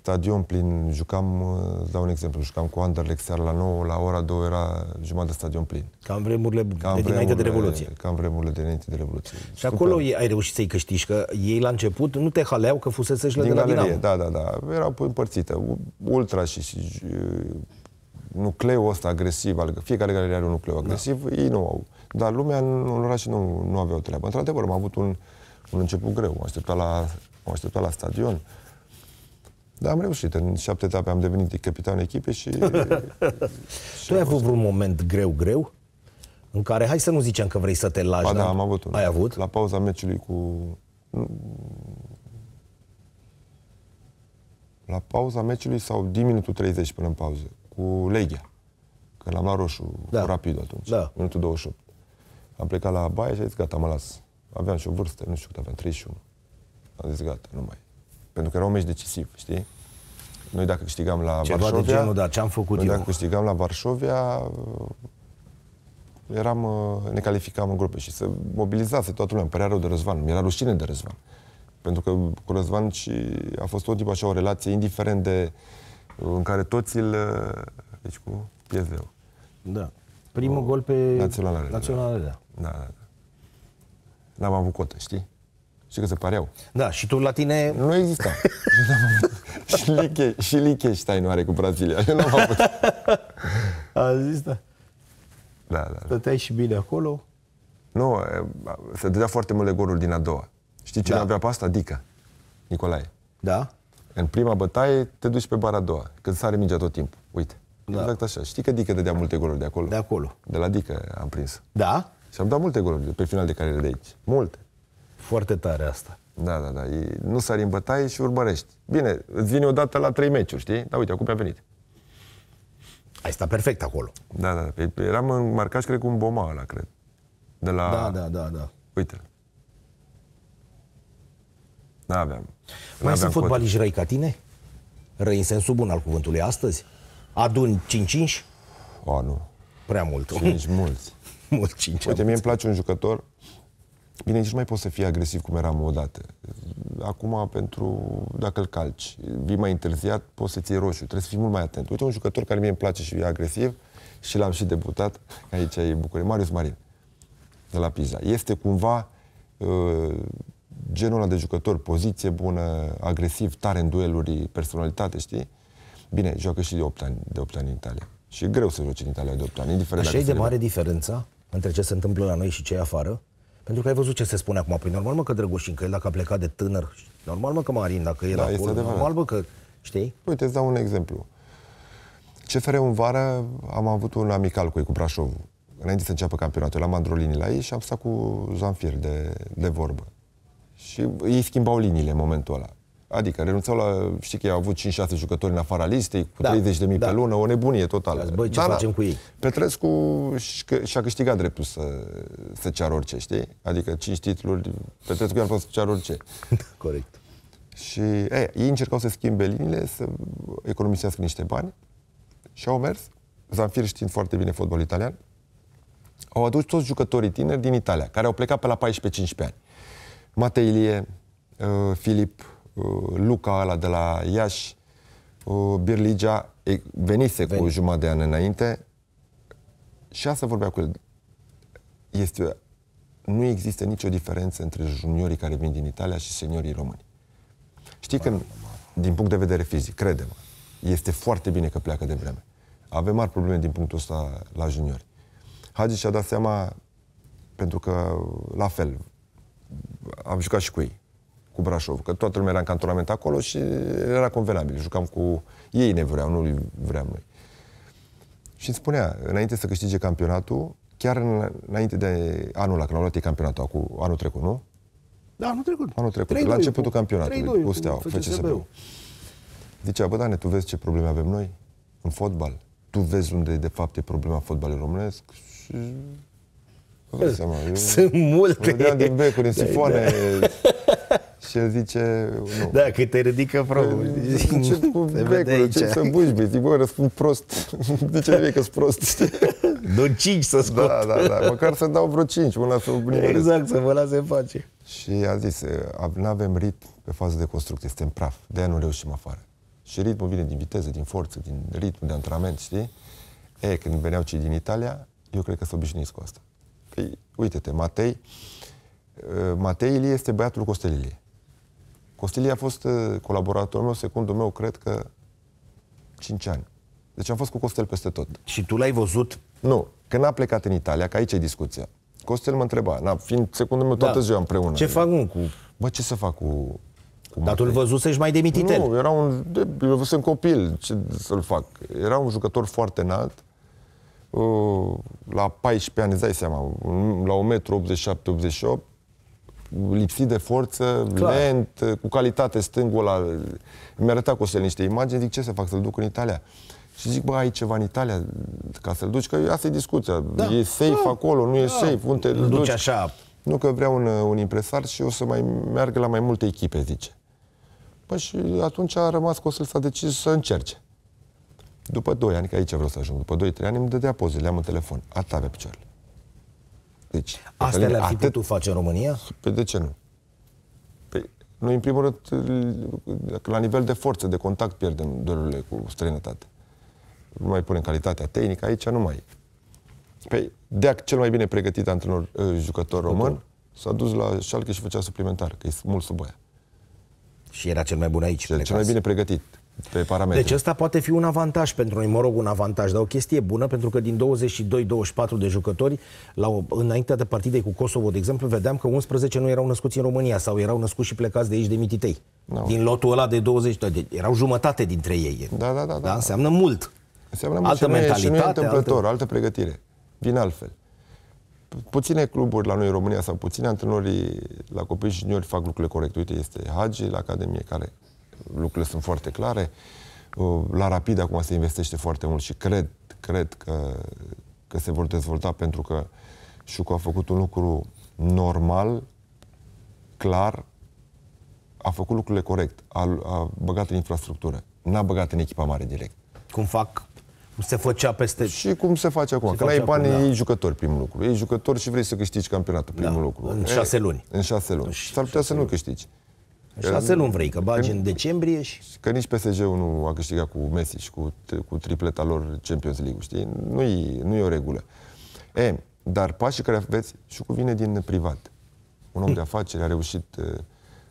stadion plin, jucam, uh, îți dau un exemplu, jucam cu Anderlecht seara la 9, la ora 2 era jumătate stadion plin. Cam vremurile cam de dinainte de Revoluție. Cam vremurile de dinainte de Revoluție. Și Super. acolo ai reușit să-i câștigi, că ei la început nu te haleau că fusese și la Din galerie, Dinamo. da, da, da. Erau împărțite. Ultra și, și uh, nucleul ăsta agresiv, fiecare galerie are un nucleu da. agresiv, da. ei nu au. Dar lumea în, în oraș nu, nu o treabă. Într-adevăr, am avut un, un început greu. M-am așteptat la, m așteptat la stadion. Dar am reușit. În șapte etape am devenit capitan echipei și... și tu ai avut vreun moment greu-greu? În care, hai să nu zicem că vrei să te lași, Ba da, am avut un. Ai avut? La pauza meciului cu... La pauza meciului sau din minutul 30 până în pauză, cu legia, Că l-am la roșu, da. cu rapid atunci, da. minutul 28. Am plecat la baie și am zis, gata, mă las. Aveam și o vârstă, nu știu cât aveam, 31. Am zis, gata, nu mai pentru că era un meci decisiv, știi? Noi dacă câștigam la Ceva Varșovia... de genul, da, ce-am făcut noi eu. dacă câștigam la Varșovia, uh, eram, uh, ne calificam în grupe și se mobilizase toată lumea. Îmi părea rău de Răzvan, mi-era rușine de Răzvan. Pentru că cu Răzvan și a fost tot timpul așa o relație, indiferent de uh, în care toți îl... Deci cu piezeu. Da. Primul o, gol pe național național, da. Da, da. N-am avut cotă, știi? Și că se pareau. Da, și tu la tine... Nu exista. și, Liche, și stai nu are cu Brazilia. Eu nu am avut. A zis, da. da. Da, da. Stăteai și bine acolo? Nu, se dădea foarte multe goluri din a doua. Știi cine da. avea pe asta? Dica. Nicolae. Da. În prima bătaie te duci pe bara a doua, când sare mingea tot timpul. Uite. Da. Exact așa. Știi că Dică dădea multe goluri de acolo? De acolo. De la Dică am prins. Da? Și am dat multe goluri pe final de carieră de aici. Multe. Foarte tare asta. Da, da, da. E, nu s-ar îmbătaie și urmărești. Bine, îți vine odată la trei meciuri, știi? Da, uite, acum a venit. Ai stat perfect acolo. Da, da. da. eram în marcaș, cred, cu un boma ăla, cred. De la... Da, da, da, da. Uite. Da, aveam Mai sunt fotbaliști răi ca tine? Răi în sensul bun al cuvântului astăzi? Aduni 5-5? O, nu. Prea mult. 5 mulți. mult 5 Uite, mie îmi place un jucător Bine, nici nu mai poți să fii agresiv cum eram odată. Acum, pentru dacă îl calci, vii mai întârziat, poți să ții roșu. Trebuie să fii mult mai atent. Uite, un jucător care mie îmi place și e agresiv și l-am și debutat, aici e București, Marius Marin, de la Pisa. Este cumva uh, genul ăla de jucător, poziție bună, agresiv, tare în dueluri, personalitate, știi? Bine, joacă și de 8 ani, de 8 ani în Italia. Și e greu să joci în Italia de 8 ani, indiferent Așa e de mare diferență între ce se întâmplă la noi și ce e afară? Pentru că ai văzut ce se spune acum. Păi normal mă că Drăgușin, că el dacă a plecat de tânăr, normal mă că Marin, dacă el da, acolo, este normal mă că, știi? Uite, îți dau un exemplu. CFR în vară am avut un amical cu ei, cu Brașov. Înainte să înceapă campionatul, la mandrolinii la ei și am stat cu Zanfir de, de vorbă. Și ei schimbau liniile în momentul ăla. Adică renunțau la, știi că au avut 5-6 jucători în afara listei, cu da, 30.000 da. pe lună, o nebunie totală. Bă, ce Dar, facem cu ei? Da, Petrescu și-a câștigat dreptul să, să ceară orice, știi? Adică 5 titluri, Petrescu i fost să ceară orice. Da, corect. Și e, ei încercau să schimbe liniile, să economisească niște bani și au mers. Zanfir știind foarte bine fotbal italian, au adus toți jucătorii tineri din Italia, care au plecat pe la 14-15 ani. Mateilie, uh, Filip, Uh, Luca ăla de la Iași, uh, Birligea, venise Veni. cu jumătate de an înainte și asta vorbea cu el. Este, nu există nicio diferență între juniorii care vin din Italia și seniorii români. Știi că, din punct de vedere fizic, credem, este foarte bine că pleacă de vreme. Avem mari probleme din punctul ăsta la juniori. Hagi și-a dat seama, pentru că, la fel, am jucat și cu ei cu Brașov, că toată lumea era în cantonament acolo și era convenabil. Jucam cu ei, ne vreau, nu vreau noi. Și îmi spunea, înainte să câștige campionatul, chiar în, înainte de anul la când au luat ei campionatul, acum, anul trecut, nu? Da, anul trecut. Anul trecut, 3 la începutul cu, campionatului, cu Steaua, fcsb Zicea, bă, Dane, tu vezi ce probleme avem noi în fotbal? Tu vezi unde, de fapt, e problema fotbalului românesc? Și... seama, eu... Sunt multe. Vedeam din becuri, în sifoane, da și el zice... Nu. Da, că te ridică frumos. Încep păi, mm. cu becul, încep să bușbi. Zic, bă, răspund prost. De ce vrei că sunt prost? Do cinci 5 să scot. Da, da, da. Măcar să dau vreo 5, una să Exact, să vă lase în pace. Și a zis, nu avem ritm pe fază de construcție, suntem praf, de aia nu reușim afară. Și ritmul vine din viteză, din forță, din ritm de antrenament, știi? E, când veneau cei din Italia, eu cred că s-au obișnuit cu asta. Păi, uite-te, Matei, uh, Matei Ilie este băiatul Costelilie. Costilie a fost uh, colaboratorul meu, secundul meu, cred că 5 ani. Deci am fost cu Costel peste tot. Și tu l-ai văzut? Nu, Când a plecat în Italia, că aici e discuția. Costel mă întreba, na, fiind secundul meu da. toată da. ziua împreună. Ce fac cu... Bă, ce să fac cu... cu Dar tu-l văzusești mai demititel. Nu, era un... Eu sunt copil, ce să-l fac? Era un jucător foarte înalt, uh, la 14 ani, îți dai seama, la 1,87-88 lipsit de forță, Clar. lent, cu calitate stângul ăla. Mi-a arătat Costel niște imagini, zic, ce să fac, să-l duc în Italia? Și zic, bă, ai ceva în Italia ca să-l duci? Că asta e discuția. Da. E safe da. acolo, nu e da. safe. Unde duci, duci așa. Nu, că vreau un, un impresar și o să mai meargă la mai multe echipe, zice. Păi și atunci a rămas că o să-l s-a decis să încerce. După 2 ani, că aici vreau să ajung, după 2-3 ani îmi dădea poze, le-am în telefon. Atât avea picioarele. Deci, Astea le-ar fi atât... putut face în România? Pe păi de ce nu? Păi, noi, în primul rând, la nivel de forță, de contact, pierdem dorurile cu străinătate. Nu mai punem calitatea tehnică, aici nu mai e. Păi, Deac, cel mai bine pregătit antrenor, ă, jucător român, s-a dus la șalcă și făcea suplimentar, că e mult sub aia. Și era cel mai bun aici. cel mai bine pregătit pe parametri. Deci ăsta poate fi un avantaj pentru noi, mă rog, un avantaj, dar o chestie bună, pentru că din 22-24 de jucători, la o, înaintea de partidei cu Kosovo, de exemplu, vedeam că 11 nu erau născuți în România sau erau născuți și plecați de aici de Mititei. No. Da. Din lotul ăla de 20, de, erau jumătate dintre ei. Da, da, da. da, da. da. Înseamnă mult. Înseamnă mult altă și mentalitate. Nu e, și nu e întâmplător, altă... altă pregătire. Vin altfel. Puține cluburi la noi în România sau puține antrenorii la copii și juniori fac lucrurile corecte. Uite, este Hagi la Academie care lucrurile sunt foarte clare. Uh, la Rapid acum se investește foarte mult și cred, cred că, că se vor dezvolta pentru că Șucu a făcut un lucru normal, clar, a făcut lucrurile corect, a, a băgat în infrastructură, n-a băgat în echipa mare direct. Cum fac cum se făcea peste... Și cum se face acum. Se că la bani, acum, da. e jucători, primul lucru. e jucător și vrei să câștigi campionatul, primul da. lucru. În șase luni. În șase luni. S-ar putea să nu câștigi. Șase nu vrei, că bagi că, în decembrie și... Că nici PSG-ul nu a câștigat cu Messi și cu, cu tripleta lor Champions League, știi? Nu-i, nu e o regulă. E, dar pașii care aveți, și cu vine din privat. Un om hm. de afaceri a reușit, uh,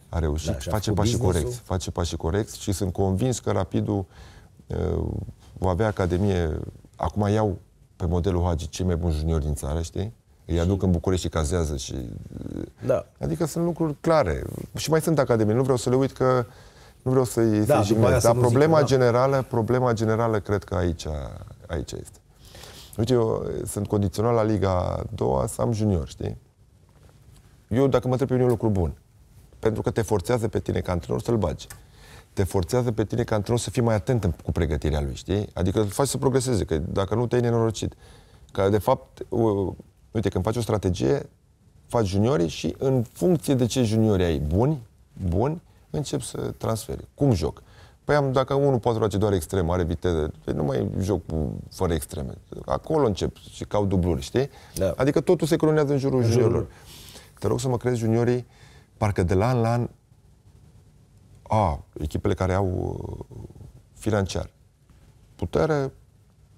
a reușit da, face pașii corecți, face pașii corecți și sunt convins că Rapidul uh, va avea academie, acum iau pe modelul Hagi cei mai buni juniori din țară, știi? Îi aduc în București și cazează și... Da. Adică sunt lucruri clare. Și mai sunt academii, nu vreau să le uit că nu vreau să-i da, să jignesc, dar problema zic, da. generală, da. problema generală cred că aici, aici este. Uite, eu eh, sunt condițional la Liga 2, să am junior, știi? Eu, dacă mă întreb pe un lucru bun, pentru că te forțează pe tine ca antrenor să-l bagi. Te forțează pe tine ca antrenor să fii mai atent cu pregătirea lui, știi? Adică îl faci să progreseze, că dacă nu te-ai nenorocit. Că, de fapt, Uite, când faci o strategie, faci juniorii și în funcție de ce juniori ai buni, buni, încep să transferi. Cum joc? Păi am, dacă unul poate face doar extrem, are viteză, păi nu mai joc cu, fără extreme. Acolo încep și caut dubluri, știi? Da. Adică totul se colonează în jurul juniorilor. Te rog să mă crezi, juniorii, parcă de la an la an, a, echipele care au uh, financiar, putere,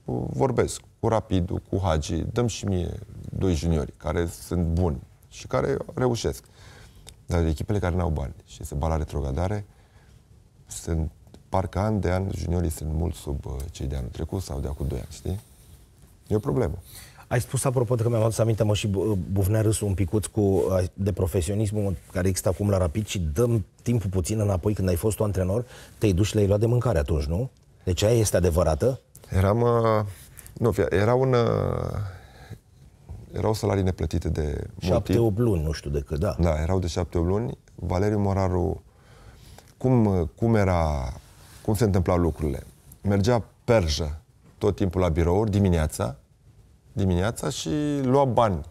uh, vorbesc cu Rapidul, cu Hagi, dăm și mie doi juniori care sunt buni și care reușesc. Dar echipele care n-au bani și se bat la retrogradare, sunt, parcă an de an, juniorii sunt mult sub uh, cei de anul trecut sau de acum doi ani, știi? E o problemă. Ai spus, apropo, că mi-am adus aminte, mă, și bufnea râsul un picuț cu, uh, de profesionismul care există acum la Rapid și dăm timpul puțin înapoi când ai fost tu antrenor, te-ai duci și le-ai luat de mâncare atunci, nu? Deci aia este adevărată? Eram... Uh nu, era un... Uh, erau salarii neplătite de 7-8 luni, nu știu de cât, da. Da, erau de 7-8 luni. Valeriu Moraru, cum, uh, cum era, cum se întâmplau lucrurile? Mergea perjă tot timpul la birouri, dimineața, dimineața și lua bani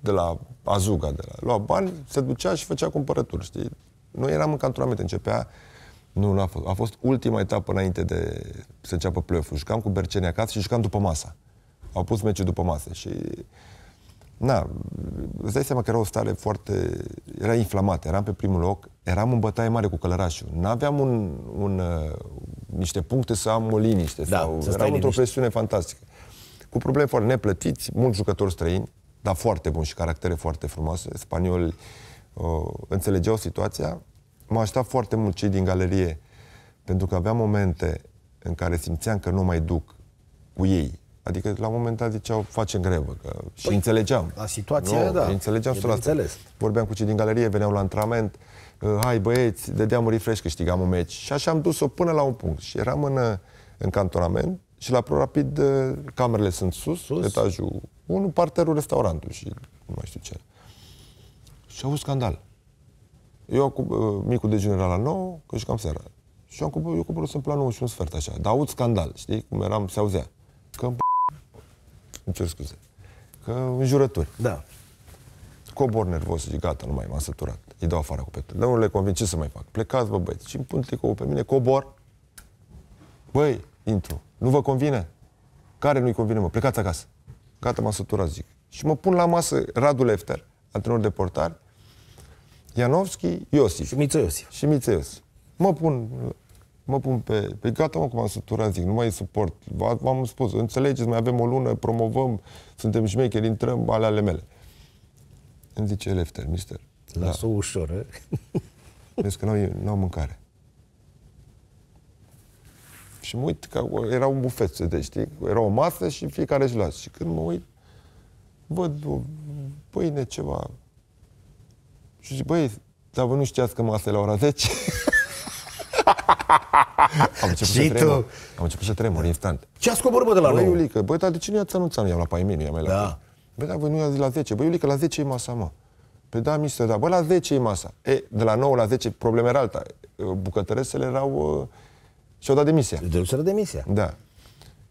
de la Azuga, de la, lua bani, se ducea și făcea cumpărături, știi? Noi eram în cantonament, începea nu, nu a fost. A fost ultima etapă înainte de să înceapă play ul Jucam cu Berceni acasă și jucam după masa. Au pus meciul după masă și... Na, îți dai seama că era o stare foarte... Era inflamată, eram pe primul loc, eram în bătaie mare cu călărașul. N-aveam un, un, uh, niște puncte să am o liniște. Da, sau... să eram într-o presiune fantastică. Cu probleme foarte neplătiți, mulți jucători străini, dar foarte buni și caractere foarte frumoase. Spanioli uh, înțelegeau situația m-au ajutat foarte mult cei din galerie, pentru că aveam momente în care simțeam că nu mai duc cu ei. Adică la un moment dat ziceau, facem grevă. Că... Păi, și înțelegeam. La situația nu, da. Înțelegeam e înțeles. Vorbeam cu cei din galerie, veneau la antrenament, uh, hai băieți, dădeam un refresh, câștigam un meci. Și așa am dus-o până la un punct. Și eram în, uh, în cantonament și la ProRapid uh, camerele sunt sus, sus. etajul 1, parterul restaurantului și nu mai știu ce. Și au avut scandal. Eu cu uh, micul dejun era la 9, că cam seara. Și eu am eu coborât în planul și un sfert așa. Dar aud scandal, știi? Cum eram, se auzea. Că îmi îmi cer scuze. Că în jurături. Da. Cobor nervos, zic, gata, nu mai m-am săturat. Îi dau afară cu petul. Dar nu le convin, ce să mai fac? Plecați, bă, băieți. Și îmi pun tricoul pe mine, cobor. Băi, intru. Nu vă convine? Care nu-i convine, mă? Plecați acasă. Gata, m-am săturat, zic. Și mă pun la masă Radu Lefter, antrenor de portar. Ianovski, Iosif. Și Miță Iosif. Și Miță Iosif. Mă pun, mă pun pe, pe gata, mă, cum am săturat, zic, nu mai suport. V-am spus, înțelegeți, mai avem o lună, promovăm, suntem șmecheri, intrăm, ale ale mele. Îmi zice Lefter, mister. Las-o da. ușor, eh? Vezi că nu au mâncare. Și mă uit, că era un bufet, să deci, știi? Era o masă și fiecare își lasă. Și când mă uit, văd o pâine, ceva, și zic, băi, dar vă nu știați că masă e la ora 10? am început și să tremur. Am început să tremur instant. Ce a scobor, bă, de la noi? Iulică, băi, dar de ce nu i-ați anunțat? Nu i-am la paimini, i-am mai da. Băi, dar voi nu i-ați la 10. Băi, Iulică, la 10 e masa, mă. Păi da, mister, da. Băi, la 10 e masa. E, de la 9 la 10, problema era alta. Bucătăresele erau... Uh, și-au dat demisia. De Dăduseră demisia. Da.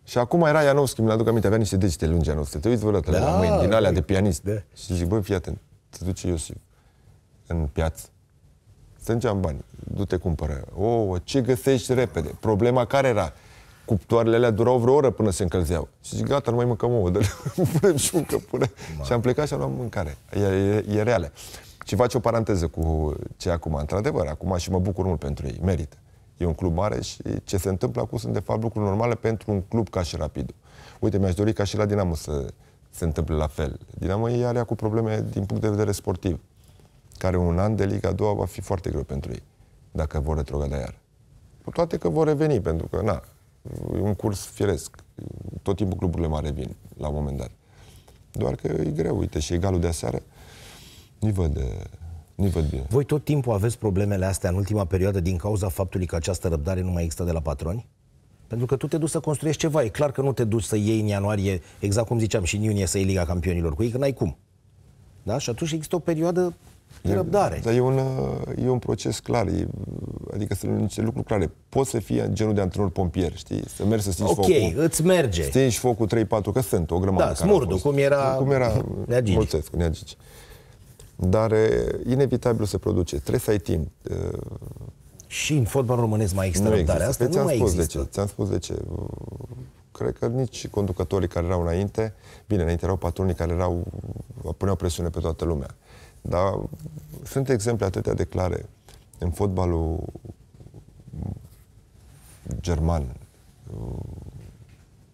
Și acum era Ianovski, mi-l aduc aminte, avea niște degete lungi Ianovski. Te uiți vreodată da, la mâini, din alea de pianist. Da. Și zic, băi, fii atent, te duce Iosif în piață, strângeam bani, du-te cumpără. O, oh, ce găsești repede? Problema care era? Cuptoarele alea durau vreo oră până se încălzeau. Și zic, gata, nu mai mâncăm ouă, dar punem și un căpune. Și am plecat și am luat mâncare. E, e, e reală. Și face o paranteză cu ce acum. Într-adevăr, acum și mă bucur mult pentru ei. Merită. E un club mare și ce se întâmplă acum sunt de fapt lucruri normale pentru un club ca și rapid. Uite, mi-aș dori ca și la Dinamo să se întâmple la fel. Dinamo e alea cu probleme din punct de vedere sportiv care un an de Liga 2 doua va fi foarte greu pentru ei, dacă vor retrograda iar. Cu toate că vor reveni, pentru că, na, e un curs firesc. Tot timpul cluburile mari revin, la un moment dat. Doar că e greu, uite, și egalul de aseară, nu văd nu-i văd bine. Voi tot timpul aveți problemele astea în ultima perioadă din cauza faptului că această răbdare nu mai există de la patroni? Pentru că tu te duci să construiești ceva. E clar că nu te duci să iei în ianuarie, exact cum ziceam, și în iunie să iei Liga Campionilor cu ei, că n-ai cum. Da? Și atunci există o perioadă E, răbdare. Dar e un, e un proces clar, e, adică sunt niște lucruri clare. Poți să fii genul de antrenor pompier, știi? Să mergi să stingi okay, focul. Ok, îți merge. Stingi focul 3-4, că sunt o grămadă. Da, smurdu, cum era, cum era Neagici. Mulțesc, Neagici. Dar e, inevitabil se produce. Trebuie să ai timp. Și în fotbal românesc mai există nu răbdarea există. asta? Păi, nu mai spus există. De ce. Ți-am spus de ce. Cred că nici conducătorii care erau înainte, bine, înainte erau patronii care erau, puneau presiune pe toată lumea. Dar sunt exemple atâtea de clare. În fotbalul german, uh,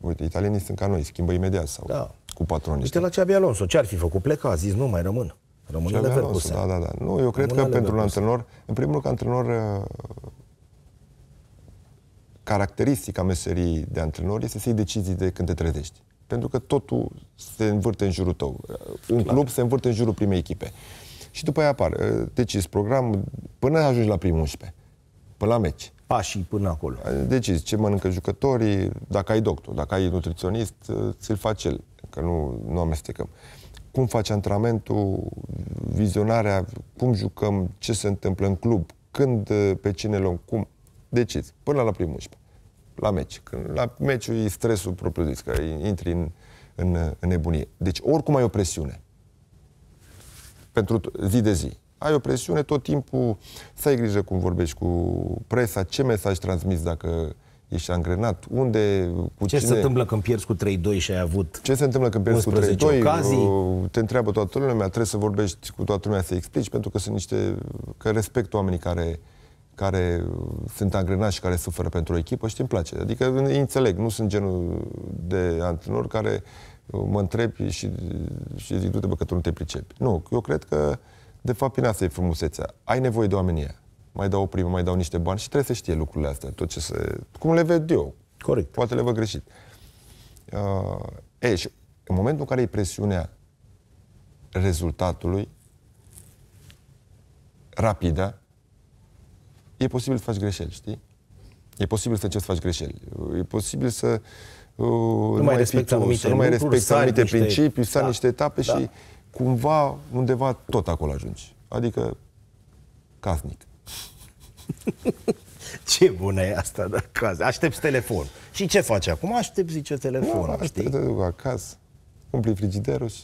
uite, italienii sunt ca noi, schimbă imediat sau da. cu patronii. Uite la ce avea Alonso, ce ar fi făcut? Pleca, a zis, nu mai rămân. Rămâne. Leverkusen. Da, da, da. Nu, eu cred Rămâne că pentru un antrenor, în primul rând, antrenor uh, caracteristica meserii de antrenor este să iei decizii de când te trezești. Pentru că totul se învârte în jurul tău. Un Clar. club se învârte în jurul primei echipe. Și după aia apar. Eh, Decizi program până ajungi la primul 11. Până la meci. Pașii până acolo. Eh, Decizi ce mănâncă jucătorii, dacă ai doctor, dacă ai nutriționist, eh, ți-l face el. Că nu, nu amestecăm cum faci antrenamentul, vizionarea, cum jucăm, ce se întâmplă în club, când, pe cine luăm, cum. Decizi, până la primul 11 la meci. Când la meciul e stresul propriu-zis, că intri în, în, în nebunie. Deci oricum ai o presiune. Pentru zi de zi. Ai o presiune tot timpul să ai grijă cum vorbești cu presa, ce mesaj transmis dacă ești angrenat, unde, cu Ce cine... se întâmplă când pierzi cu 3-2 și ai avut Ce se întâmplă când pierzi cu 3-2? Ocazii? Te întreabă toată lumea, trebuie să vorbești cu toată lumea, să explici, pentru că sunt niște... că respect oamenii care uh, care sunt și care suferă pentru o echipă și îmi place. Adică îi înțeleg, nu sunt genul de antrenor care uh, mă întrebi și, și zic, du-te bă, că tu nu te pricepi. Nu, eu cred că de fapt prin asta e frumusețea. Ai nevoie de oamenii aia. Mai dau o primă, mai dau niște bani și trebuie să știe lucrurile astea, tot ce se... cum le ved eu. Corect. Poate le văd greșit. Uh, e, și în momentul în care e presiunea rezultatului rapidă, e posibil să faci greșeli, știi? E posibil să încerci să faci greșeli. E posibil să uh, nu, mai respecti anumite, nu mai respecti anumite niște... principii, să da, niște etape da. și cumva undeva tot acolo ajungi. Adică casnic. Ce bună e asta, da, caz. Aștepți telefon. Și ce faci acum? Aștept, zice, telefon, da, știi? Te duc acasă, umpli frigiderul și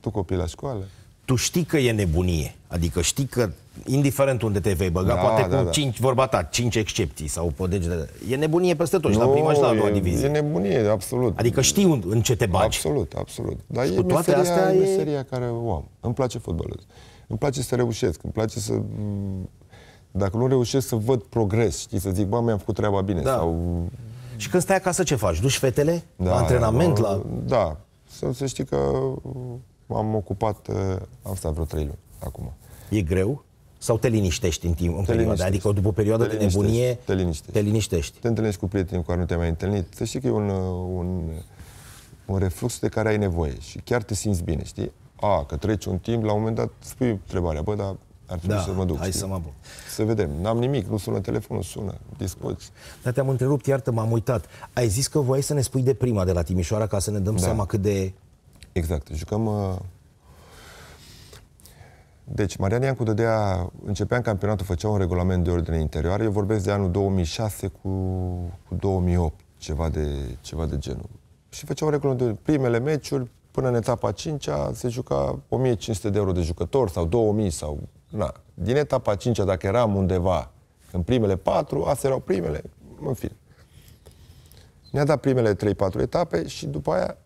tu copii la școală tu știi că e nebunie. Adică știi că, indiferent unde te vei băga, da, poate da, cu da. Cinci, vorba ta, cinci excepții sau pe deci, e nebunie peste tot, și no, la prima și la a doua divizie. E nebunie, absolut. Adică știi un, în ce te bagi. Absolut, absolut. Dar și e, cu toate meseria, astea e meseria care o am. Îmi place fotbalul. Îmi place să reușesc, îmi place să... Dacă nu reușesc să văd progres, știi, să zic, bă, mi-am făcut treaba bine. Da. Sau... Și când stai acasă, ce faci? Duci fetele? Da, la antrenament? Da, la... da. să, să știi că am ocupat, uh, am stat vreo trei luni acum. E greu? Sau te liniștești în timp, în te perioada? Liniștești. Adică după o perioadă de nebunie, te liniștești. te liniștești. Te întâlnești cu prietenii cu care nu te-ai mai întâlnit. Să știi că e un, uh, un, un reflux de care ai nevoie și chiar te simți bine, știi? A, că treci un timp, la un moment dat spui întrebarea, bă, dar ar trebui da, să mă duc. Hai știi? să mă duc. Să vedem. N-am nimic, nu sună telefonul, sună, discuți. Dar te-am întrerupt, iartă, m-am uitat. Ai zis că voiai să ne spui de prima de la Timișoara ca să ne dăm da. seama cât de Exact. Jucăm... Uh, deci, Marian Iancu dădea, începeam campionatul, făcea un regulament de ordine interioară. Eu vorbesc de anul 2006 cu, cu 2008, ceva de, ceva de genul. Și făcea un regulament de primele meciuri, până în etapa 5 -a, se juca 1500 de euro de jucător sau 2000 sau... Na. Din etapa 5 -a, dacă eram undeva în primele patru, astea erau primele, în fine. Ne-a dat primele 3-4 etape și după aia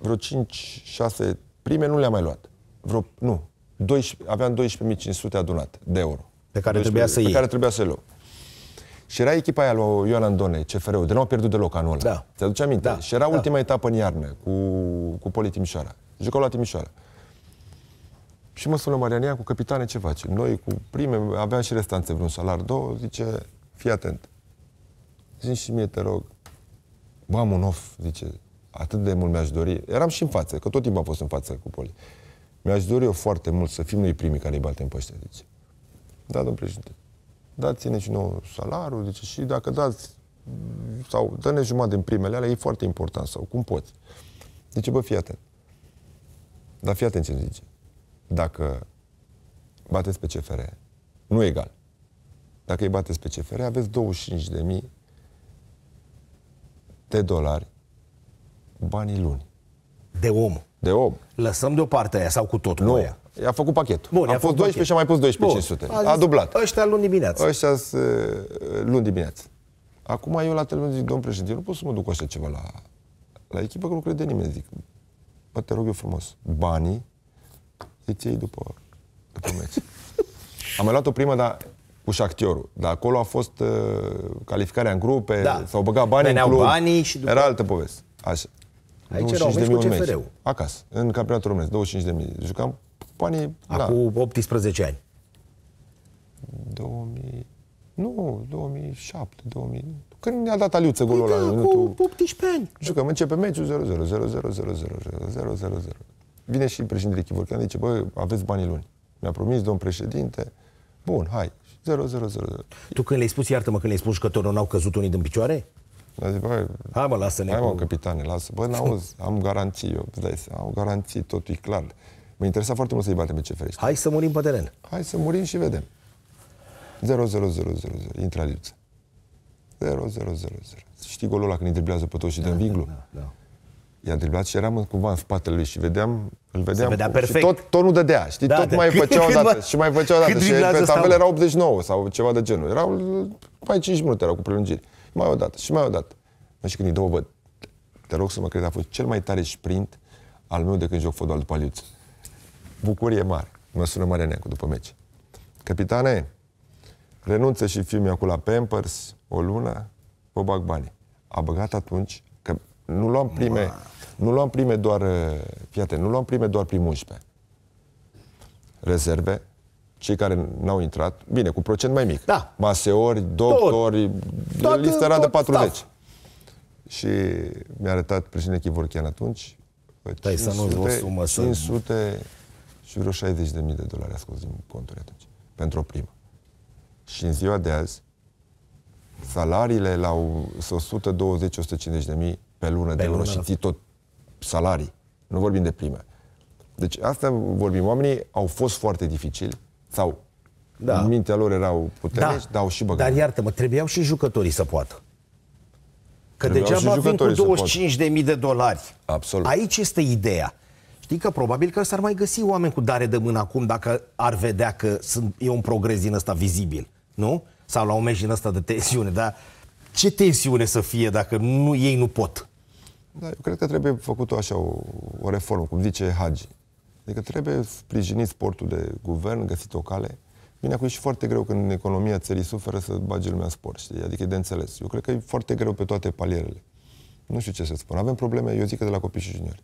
vreo 5-6 prime nu le-am mai luat. Vreo, nu, 12, aveam 12.500 adunat de euro. Pe care 12, trebuia să pe iei. care trebuia să le Și era echipa aia lui Ioan Andone, CFR-ul, de nu au pierdut deloc anul ăla. Da. Ți-aduce aminte? Da. Și era da. ultima etapă în iarnă cu, cu Poli Timișoara. Jucau la Timișoara. Și mă sună Mariania cu capitane ce faci? Noi cu prime aveam și restanțe vreun salar, două, zice, fii atent. Zici și mie, te rog, bă, am un off, zice, atât de mult mi-aș dori, eram și în față, că tot timpul am fost în față cu poli. Mi-aș dori eu foarte mult să fim noi primii care îi batem pe ăștia, zice. Da, domn președinte, dați-ne și nou salarul, zice, și dacă dați, sau dă-ne jumătate din primele alea, e foarte important, sau cum poți. Zice, bă, fii atent. Dar fii atent ce zice. Dacă bateți pe CFR, nu egal. Dacă îi bateți pe CFR, aveți 25.000 de dolari banii luni. De om. De om. Lăsăm deoparte aia sau cu totul nu. aia? A făcut pachetul. Bun, a, a fost 12 pachet. și a mai pus 12500. A, a dublat. Ăștia luni dimineață. Ăștia eh, luni dimineață. Acum eu la telefon zic, domn președinte, nu pot să mă duc așa ceva la, la echipă, că nu crede nimeni. Zic, bă, te rog eu frumos, banii îți iei după, după meci. Am mai luat o primă, dar cu șactiorul. Dar acolo a fost uh, calificarea în grupe, da. s-au băgat banii Veneau în club. banii și după... Era altă poveste. Așa. Aici erau de cu cfr Acasă, în campionatul românesc, 25 de mii. Jucam banii... Acum da. 18 ani. 2000... Nu, 2007, 2000... Când ne-a dat Aliuță păi golul da, ăla? Da, cu 18 ani. Jucăm, începe meciul 0 0 0 0 0 0 0 0 0-0, Vine și președintele Chivorcan, zice, băi, aveți banii luni. Mi-a promis, domn președinte, bun, hai, 0 0 0 Tu când le-ai spus, iartă-mă, când le-ai spus jucătorilor, n-au căzut unii din picioare? Dar zic, bă, hai mă, lasă-ne Hai mă, cu... capitane, lasă. Bă, n-auzi, am garanții, eu îți dai seama, am garanții, totul e clar. Mă interesa foarte mult să-i batem pe CFR Hai să murim pe teren. Hai să murim și vedem. 0 0 0 0 0 intră Liuță. 0 0 0 0 Știi golul ăla când îi driblează pe toți și da, dă vinglu? Da, da. da. I-a driblat și eram cumva în spatele lui și vedeam, îl vedeam. vedea perfect. Și tot, tot nu dădea, știi? Da, tot de... mai făcea o dată și mai făcea o dată. Și pe tabele era 89 sau ceva de genul. Erau mai 5 minute, erau cu prelungiri mai odată și mai odată. Dar și când îi dau, bă, te rog să mă cred, a fost cel mai tare sprint al meu de când joc fotbal după Aliuță. Bucurie mare. Mă sună Maria Neacu după meci. Capitane, renunță și fiul meu la Pampers o lună, vă bag bani. A băgat atunci, că nu luam prime, Ma. nu luam prime doar, fiate, nu luam prime doar prim 11. Rezerve, cei care n-au intrat, bine, cu procent mai mic. Da. Maseori, doctori, Tot. lista era de 40. Staff. Și mi-a arătat președintele Chivorchian atunci Dai 500, să nu 500 și vreo 60.000 de mii de dolari a scos din conturi atunci, pentru o primă. Și în ziua de azi, salariile la 120-150 de mii pe lună pe de euro lună. și ții tot salarii. Nu vorbim de prime. Deci asta vorbim. Oamenii au fost foarte dificili sau da. în mintea lor erau puternici, da. dau și băgare. Dar iartă-mă, trebuiau și jucătorii să poată. Că trebuiau degeaba vin cu 25.000 de de dolari. Absolut. Aici este ideea. Știi că probabil că s-ar mai găsi oameni cu dare de mână acum dacă ar vedea că sunt, e un progres din ăsta vizibil, nu? Sau la un meci din ăsta de tensiune, dar ce tensiune să fie dacă nu, ei nu pot? Da, eu cred că trebuie făcut o așa o, o reformă, cum zice Hagi. Adică trebuie sprijinit sportul de guvern, găsit o cale. Bine, acum e și foarte greu când economia țării suferă să bage lumea sport, știi? Adică e de înțeles. Eu cred că e foarte greu pe toate palierele. Nu știu ce să spun. Avem probleme, eu zic că de la copii și juniori.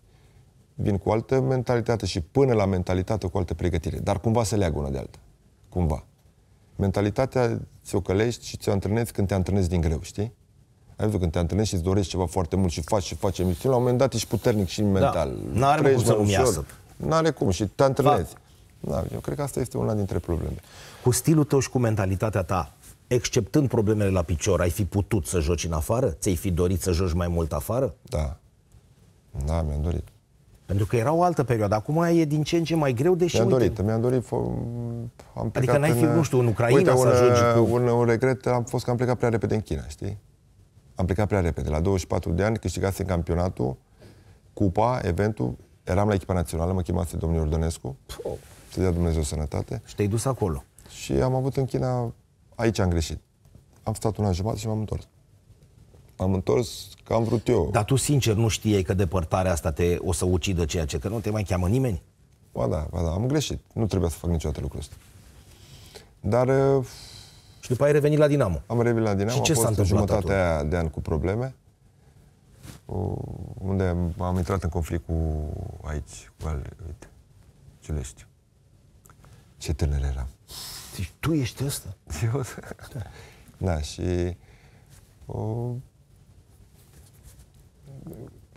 Vin cu altă mentalitate și până la mentalitate cu altă pregătire. Dar cumva se leagă una de alta. Cumva. Mentalitatea ți-o călești și ți-o antrenezi când te antrenezi din greu, știi? Ai văzut când te antrenezi și îți dorești ceva foarte mult și faci și faci emisiuni, la un moment dat ești puternic și da. mental. Da, n-are cum să nu N-are cum și te antrenezi. Da, eu cred că asta este una dintre probleme. Cu stilul tău și cu mentalitatea ta, exceptând problemele la picior, ai fi putut să joci în afară? Ți-ai fi dorit să joci mai mult afară? Da. Da, mi-am dorit. Pentru că era o altă perioadă. Acum e din ce în ce mai greu, deși... Mi-am dorit, mi-am dorit... Am adică n-ai fi, în, nu știu, în Ucraina uite, să un, joci cu... Un, un regret am fost că am plecat prea repede în China, știi? Am plecat prea repede. La 24 de ani câștigasem campionatul, cupa, eventul, Eram la echipa națională, mă chemase domnul Ordonescu, să dea Dumnezeu sănătate. Și te-ai dus acolo. Și am avut în China, aici am greșit. Am stat un an jumătate și m-am întors. M-am întors că am vrut eu. Dar tu sincer nu știi că depărtarea asta te o să ucidă ceea ce, că nu te mai cheamă nimeni? Ba da, ba da, am greșit. Nu trebuia să fac niciodată lucrul ăsta. Dar... Uh, și după ai revenit la Dinamo. Am revenit la Dinamo. Și ce s-a întâmplat jumătatea de an cu probleme. Uh, unde am intrat în conflict cu aici, cu al, uite, Ciulești. Ce tânăr era. Deci tu ești ăsta? Eu? Da. da, și... O, uh,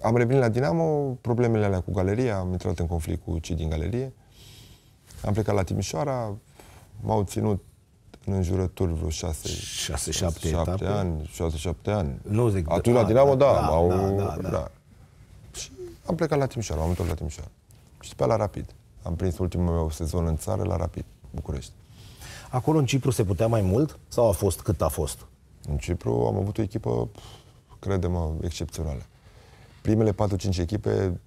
am revenit la Dinamo, problemele alea cu galeria, am intrat în conflict cu cei din galerie, am plecat la Timișoara, m-au ținut în jurături vreo 6 6 7 etape. ani, 6 7 ani. Nu zic. Atunci da, la Dinamo da, da, da au, da, da, da. da. Și am plecat la Timișoara, am întors la Timișoara. Și pe la Rapid. Am prins ultimul meu sezon în țară la Rapid, București. Acolo în Cipru se putea mai mult sau a fost cât a fost? În Cipru am avut o echipă, credem, excepțională primele 4-5 echipe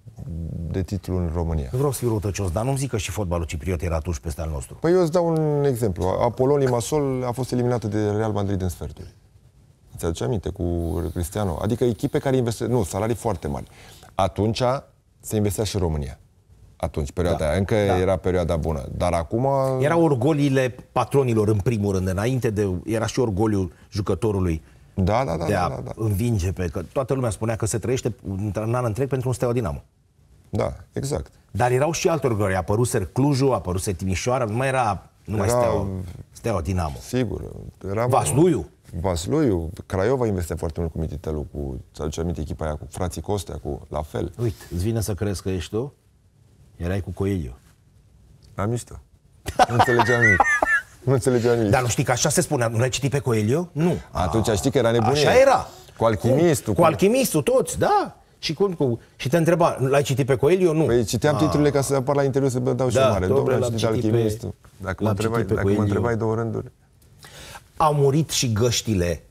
de titlu în România. Nu vreau să fiu rotăcios, dar nu-mi zic că și fotbalul cipriot era atunci peste al nostru. Păi eu îți dau un exemplu. Apolon Masol a fost eliminată de Real Madrid în sferturi. Îți aduce aminte cu Cristiano? Adică echipe care investesc... Nu, salarii foarte mari. Atunci se investea și România atunci, perioada da, aia. Încă da. era perioada bună. Dar acum... Erau orgoliile patronilor, în primul rând, înainte de... Era și orgoliul jucătorului da, da, da, de a da, da, da. învinge pe... Că toată lumea spunea că se trăiește un an întreg pentru un Steaua Dinamo. Da, exact. Dar erau și alte orgări. Apăruse Clujul, apărut Timișoara, nu mai era nu mai era... Steaua, steaua Dinamo. Sigur. Era Vasluiu. Vasluiu. Craiova investe foarte mult cu Mititelu, cu, să aduce aminte echipa aia, cu frații Costea, cu la fel. Uite, îți vine să crezi că ești tu? Erai cu Coelho. Am mișto. Nu înțelegeam nimic. Nu înțelegeam nimic. Dar nu știi că așa se spune, nu l-ai citit pe Coelio? Nu. Atunci A, știi că era nebunie. Așa era. Cu alchimistul. Cu, cu alchimistul, toți, da. Și cum, cu, și te întreba, l-ai citit pe Coelio? Nu. Păi citeam A. Ah. titlurile ca să apar la interviu să dau și da, mare. Domnule, am citit alchimistul. Pe, dacă mă, întrebai, dacă mă întrebai două rânduri. Au murit și găștile.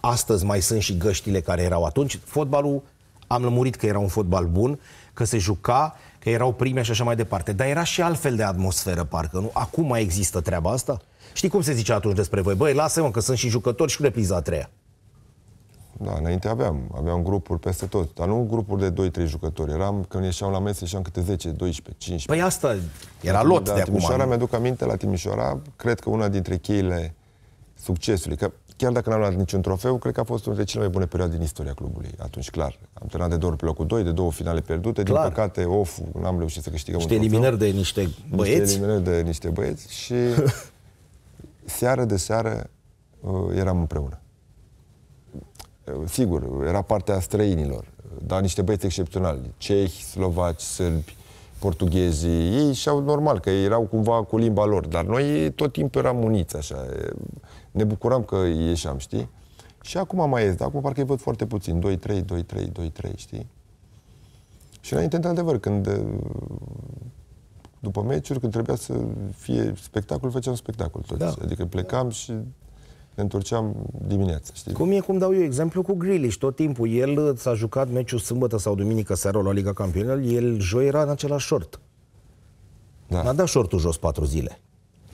Astăzi mai sunt și găștile care erau atunci. Fotbalul, am lămurit că era un fotbal bun, că se juca, că erau prime și așa mai departe. Dar era și altfel de atmosferă, parcă, nu? Acum mai există treaba asta? Știi cum se zice atunci despre voi? Băi, lasă-mă că sunt și jucători și cu repriza a treia. Da, înainte aveam, aveam grupuri peste tot, dar nu grupuri de 2-3 jucători. Eram, când ieșeam la mese, ieșeam câte 10, 12, 15. Păi asta era lot de, de acum. Timișoara, mi-aduc aminte la Timișoara, cred că una dintre cheile succesului, că chiar dacă n-am luat niciun trofeu, cred că a fost una dintre cele mai bune perioade din istoria clubului. Atunci, clar. Am terminat de două ori pe locul 2, de două finale pierdute. Clar. Din păcate, of, n-am reușit să câștigăm niște un trofeu. eliminări de niște băieți. Niște eliminări de niște băieți și seară de seară uh, eram împreună. Uh, sigur, era partea străinilor, uh, dar niște băieți excepționali, cehi, slovaci, sârbi, portughezi, ei și-au normal, că erau cumva cu limba lor, dar noi tot timpul eram uniți, așa, ne bucuram că ieșeam, știi? Și acum mai ies, dar acum parcă îi văd foarte puțin, 2-3, 2-3, 2-3, știi? Și înainte, într-adevăr, când după meciuri, când trebuia să fie spectacol, făceam spectacol toți. Da. Adică plecam și ne întorceam dimineața. Știi? Cum e, cum dau eu exemplu cu Grilish. tot timpul. El s-a jucat meciul sâmbătă sau duminică seara la Liga Campionilor, el joi era în același short. Da. N-a dat shortul jos patru zile.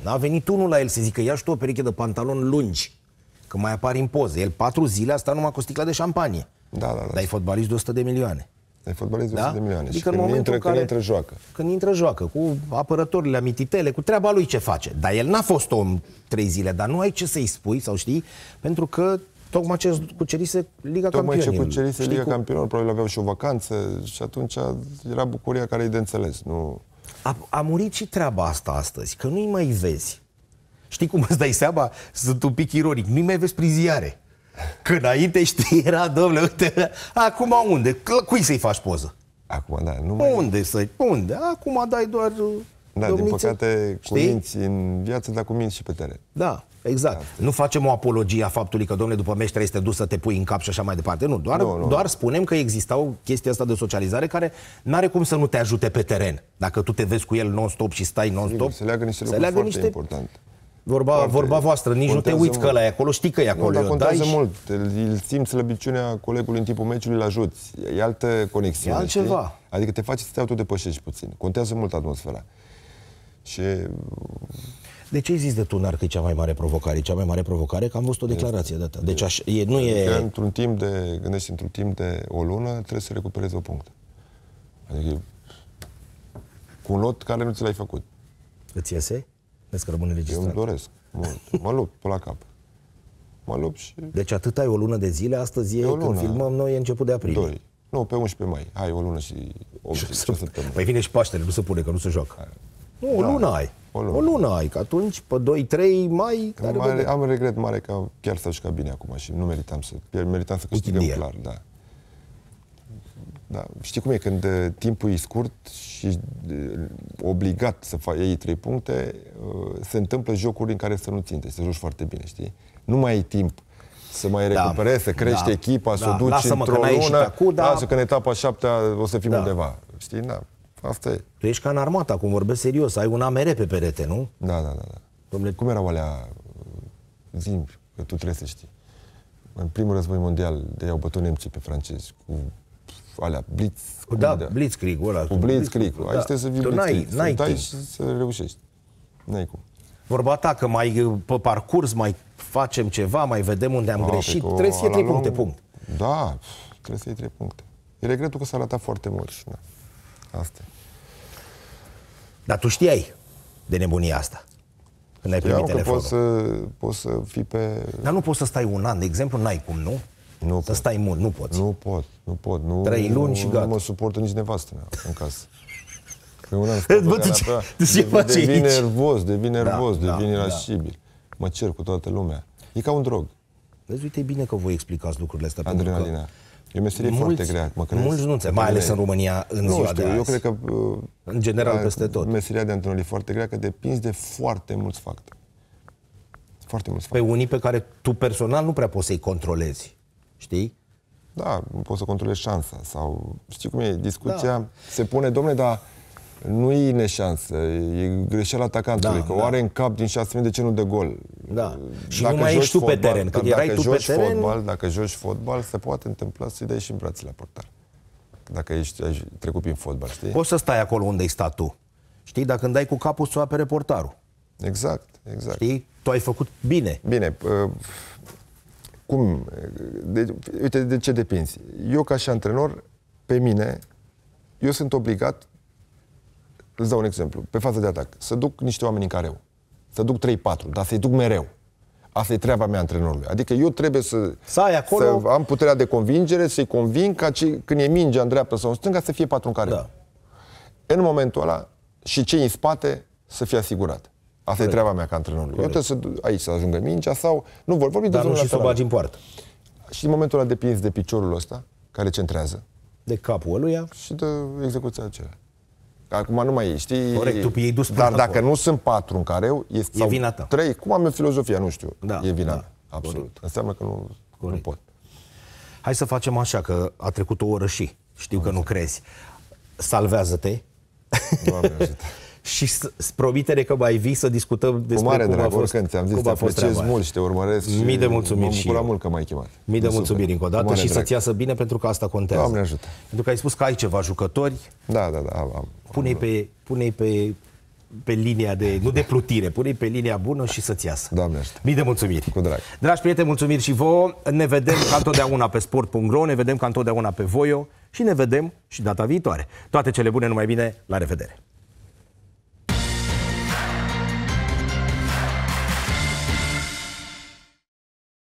N-a venit unul la el să zică, ia și tu o pereche de pantaloni lungi, că mai apar în poze. El patru zile asta numai cu sticla de șampanie. Da, da, da. Dar e fotbalist de 100 de milioane. Ai fotbalist da? 100 de milioane adică și când, intră, în care, când intră, joacă. Când intră, joacă, cu apărătorile amititele, cu treaba lui ce face. Dar el n-a fost om trei zile, dar nu ai ce să-i spui sau știi, pentru că tocmai ce cucerise Liga tocmai Campionilor. Tocmai ce cucerise Liga cu... Campionilor, probabil aveau și o vacanță și atunci era bucuria care e de înțeles. Nu... A, a murit și treaba asta astăzi, că nu-i mai vezi. Știi cum îți dai seama? Sunt un pic ironic. Nu-i mai vezi prin ziare. Că înainte știi, era, domnule, uite, acum unde? Cui să-i faci poză? Acum, da, nu mai... Unde să-i? Unde? Acum dai doar... Uh, da, domnițe, din păcate, cu cuminți în viață, dar cuminți și pe teren. Da, exact. Da. Nu facem o apologie a faptului că, domnule, după meștere este dus te să te pui în cap și așa mai departe. Nu, doar, nu, nu. doar spunem că existau chestia asta de socializare care nu are cum să nu te ajute pe teren. Dacă tu te vezi cu el non-stop și stai non-stop... Sigur, se leagă niște se lucruri leagă foarte niște... importante. Vorba, Poate, vorba voastră, nici nu te uiți mult. că la e acolo, știi că e acolo. Nu, dar da, contează dai mult. Îl simți slăbiciunea colegului în timpul meciului, îl ajuți. E altă conexiune. E altceva. Știi? Adică te faci să te autodepășești puțin. Contează mult atmosfera. Și... De ce ai zis de tunar că e cea mai mare provocare? cea mai mare provocare că am văzut o declarație dată. Deci aș, e, nu adică e... într-un timp de, gândești, într-un timp de o lună trebuie să recuperezi o punctă. Adică cu un lot care nu ți l-ai făcut. Îți iese? Vezi că rămâne legislat. Eu îmi doresc mult. Mă lupt până la cap. Mă lupt și... Deci atât ai o lună de zile, astăzi e, e o lună. când filmăm noi, e început de aprilie. Doi. Nu, pe 11 mai. Hai, o lună și 8 săptămâni. Păi vine și Paștele, nu se pune, că nu se joacă. Hai. Nu, o da, lună ai. O lună. o lună ai, că atunci, pe 2-3 mai... Mare, am regret mare că chiar s-a jucat bine acum și nu meritam să... Meritam să câștigăm clar, da. Da. Știi cum e, când uh, timpul e scurt și uh, obligat să faci ei trei puncte, uh, se întâmplă jocuri în care să nu ținte, să joci foarte bine, știi? Nu mai ai timp să mai da. recuperezi, da. să crești da. echipa, da. să o duci Lasă-mă într-o lună, acu, da. lasă că în etapa șaptea o să fim da. undeva, știi? Da. Asta e. Tu ești ca în armată, acum vorbesc serios, ai un AMR pe perete, nu? Da, da, da. da. Domnule, cum erau alea zimbi, că tu trebuie să știi. În primul război mondial, de au bătut nemții pe francezi cu alea, blitz. da, blitz blitzkrieg ăla. Cu blitzkrieg-ul. Da. Aici trebuie să vii tu N-ai, n-ai și să reușești. N-ai cum. Vorba ta că mai uh, pe parcurs mai facem ceva, mai vedem unde am A, da, greșit. Trebuie să iei trei puncte, punct. Da, trebuie să iei trei puncte. E regretul că s-a ratat foarte mult. Și, da. Asta Dar tu știai de nebunia asta. Când ai primit că telefonul. Poți să, poți să fii pe... Dar nu poți să stai un an, de exemplu, n-ai cum, nu? Nu să pot. stai mult, nu poți. Nu pot, nu pot. Nu, Trei luni nu, și gata. Nu mă suportă nici nevastă mea în casă. Că una Bă, tu ce, tu ce faci devin aici? nervos, devin da, nervos, da, devin da, irascibil. Da. Mă cer cu toată lumea. E ca un drog. Vezi, uite, e bine că voi explicați lucrurile astea. Adrenalina. E o meserie mulți, foarte grea, mă crezi? Mulți nu înțeleg, mai ales în România, în nu ziua știu, de azi. Eu cred că... Uh, în general, uh, peste tot. Meseria de antrenor e foarte grea, că depinzi de foarte mulți factori. Foarte mulți factori. Pe unii pe care tu personal nu prea poți să-i controlezi știi? Da, nu poți să controlezi șansa sau știi cum e, discuția da. se pune, domne, dar nu e neșansă, e greșeală atacantului, da, că da. o are în cap din 6.000 de ce nu de gol. Da. Și dacă nu mai ești tu fotbal, pe teren. Când dacă erai tu joci pe teren... Fotbal, dacă joci fotbal, se poate întâmpla să-i dai și în brațele la portar. Dacă ești ai trecut prin fotbal, știi? Poți să stai acolo unde ai stat tu. Știi? Dacă îmi dai cu capul, să apere portarul. Exact, exact. Știi? Tu ai făcut bine. Bine. Cum? De, uite, de ce depinzi? Eu, ca și antrenor, pe mine, eu sunt obligat, îți dau un exemplu, pe fază de atac, să duc niște oameni în careu. Să duc 3-4, dar să-i duc mereu. Asta e treaba mea antrenorului. Adică eu trebuie să, să, ai acolo... să am puterea de convingere, să-i conving ca ce, când e mingea în dreapta sau în stânga să fie patru în care. Da. În momentul ăla și cei în spate să fie asigurat. Asta Corect. e treaba mea ca antrenor. Eu trebuie să, aici să ajungă mingea sau... Nu, vor vorbi Dar de nu și să o bagi în poartă. Și în momentul ăla depinzi de piciorul ăsta, care centrează. De capul ăluia. Și de execuția aceea. Acum nu mai e, știi? Corect, tu ei dus Dar dacă acolo. nu sunt patru în care eu, e, e vina ta. trei, cum am eu filozofia, nu știu. Da, e vina da. Absolut. Corect. Înseamnă că nu, nu pot. Hai să facem așa, că a trecut o oră și știu am că nu crezi. Salvează-te. Doamne ajută. și spre promitere că mai vii să discutăm despre cu mare cum drag, a fost oricând, ți-am zis, cum a fost mult și te urmăresc și de mulțumiri și eu. mult că m-ai chemat. Mii de, mulțumiri încă o dată și drag. să-ți iasă bine pentru că asta contează. Doamne ajută. Pentru că ai spus că ai ceva jucători. Da, da, da. Am, am, pune pe, pune pe, pe linia de, nu de plutire, pune pe linia bună și să-ți iasă. Doamne ajută. Mii de mulțumiri. Cu drag. Dragi prieteni, mulțumiri și vouă. Ne vedem ca întotdeauna pe sport.ro, ne vedem ca întotdeauna pe Voio și ne vedem și data viitoare. Toate cele bune, numai bine, la revedere!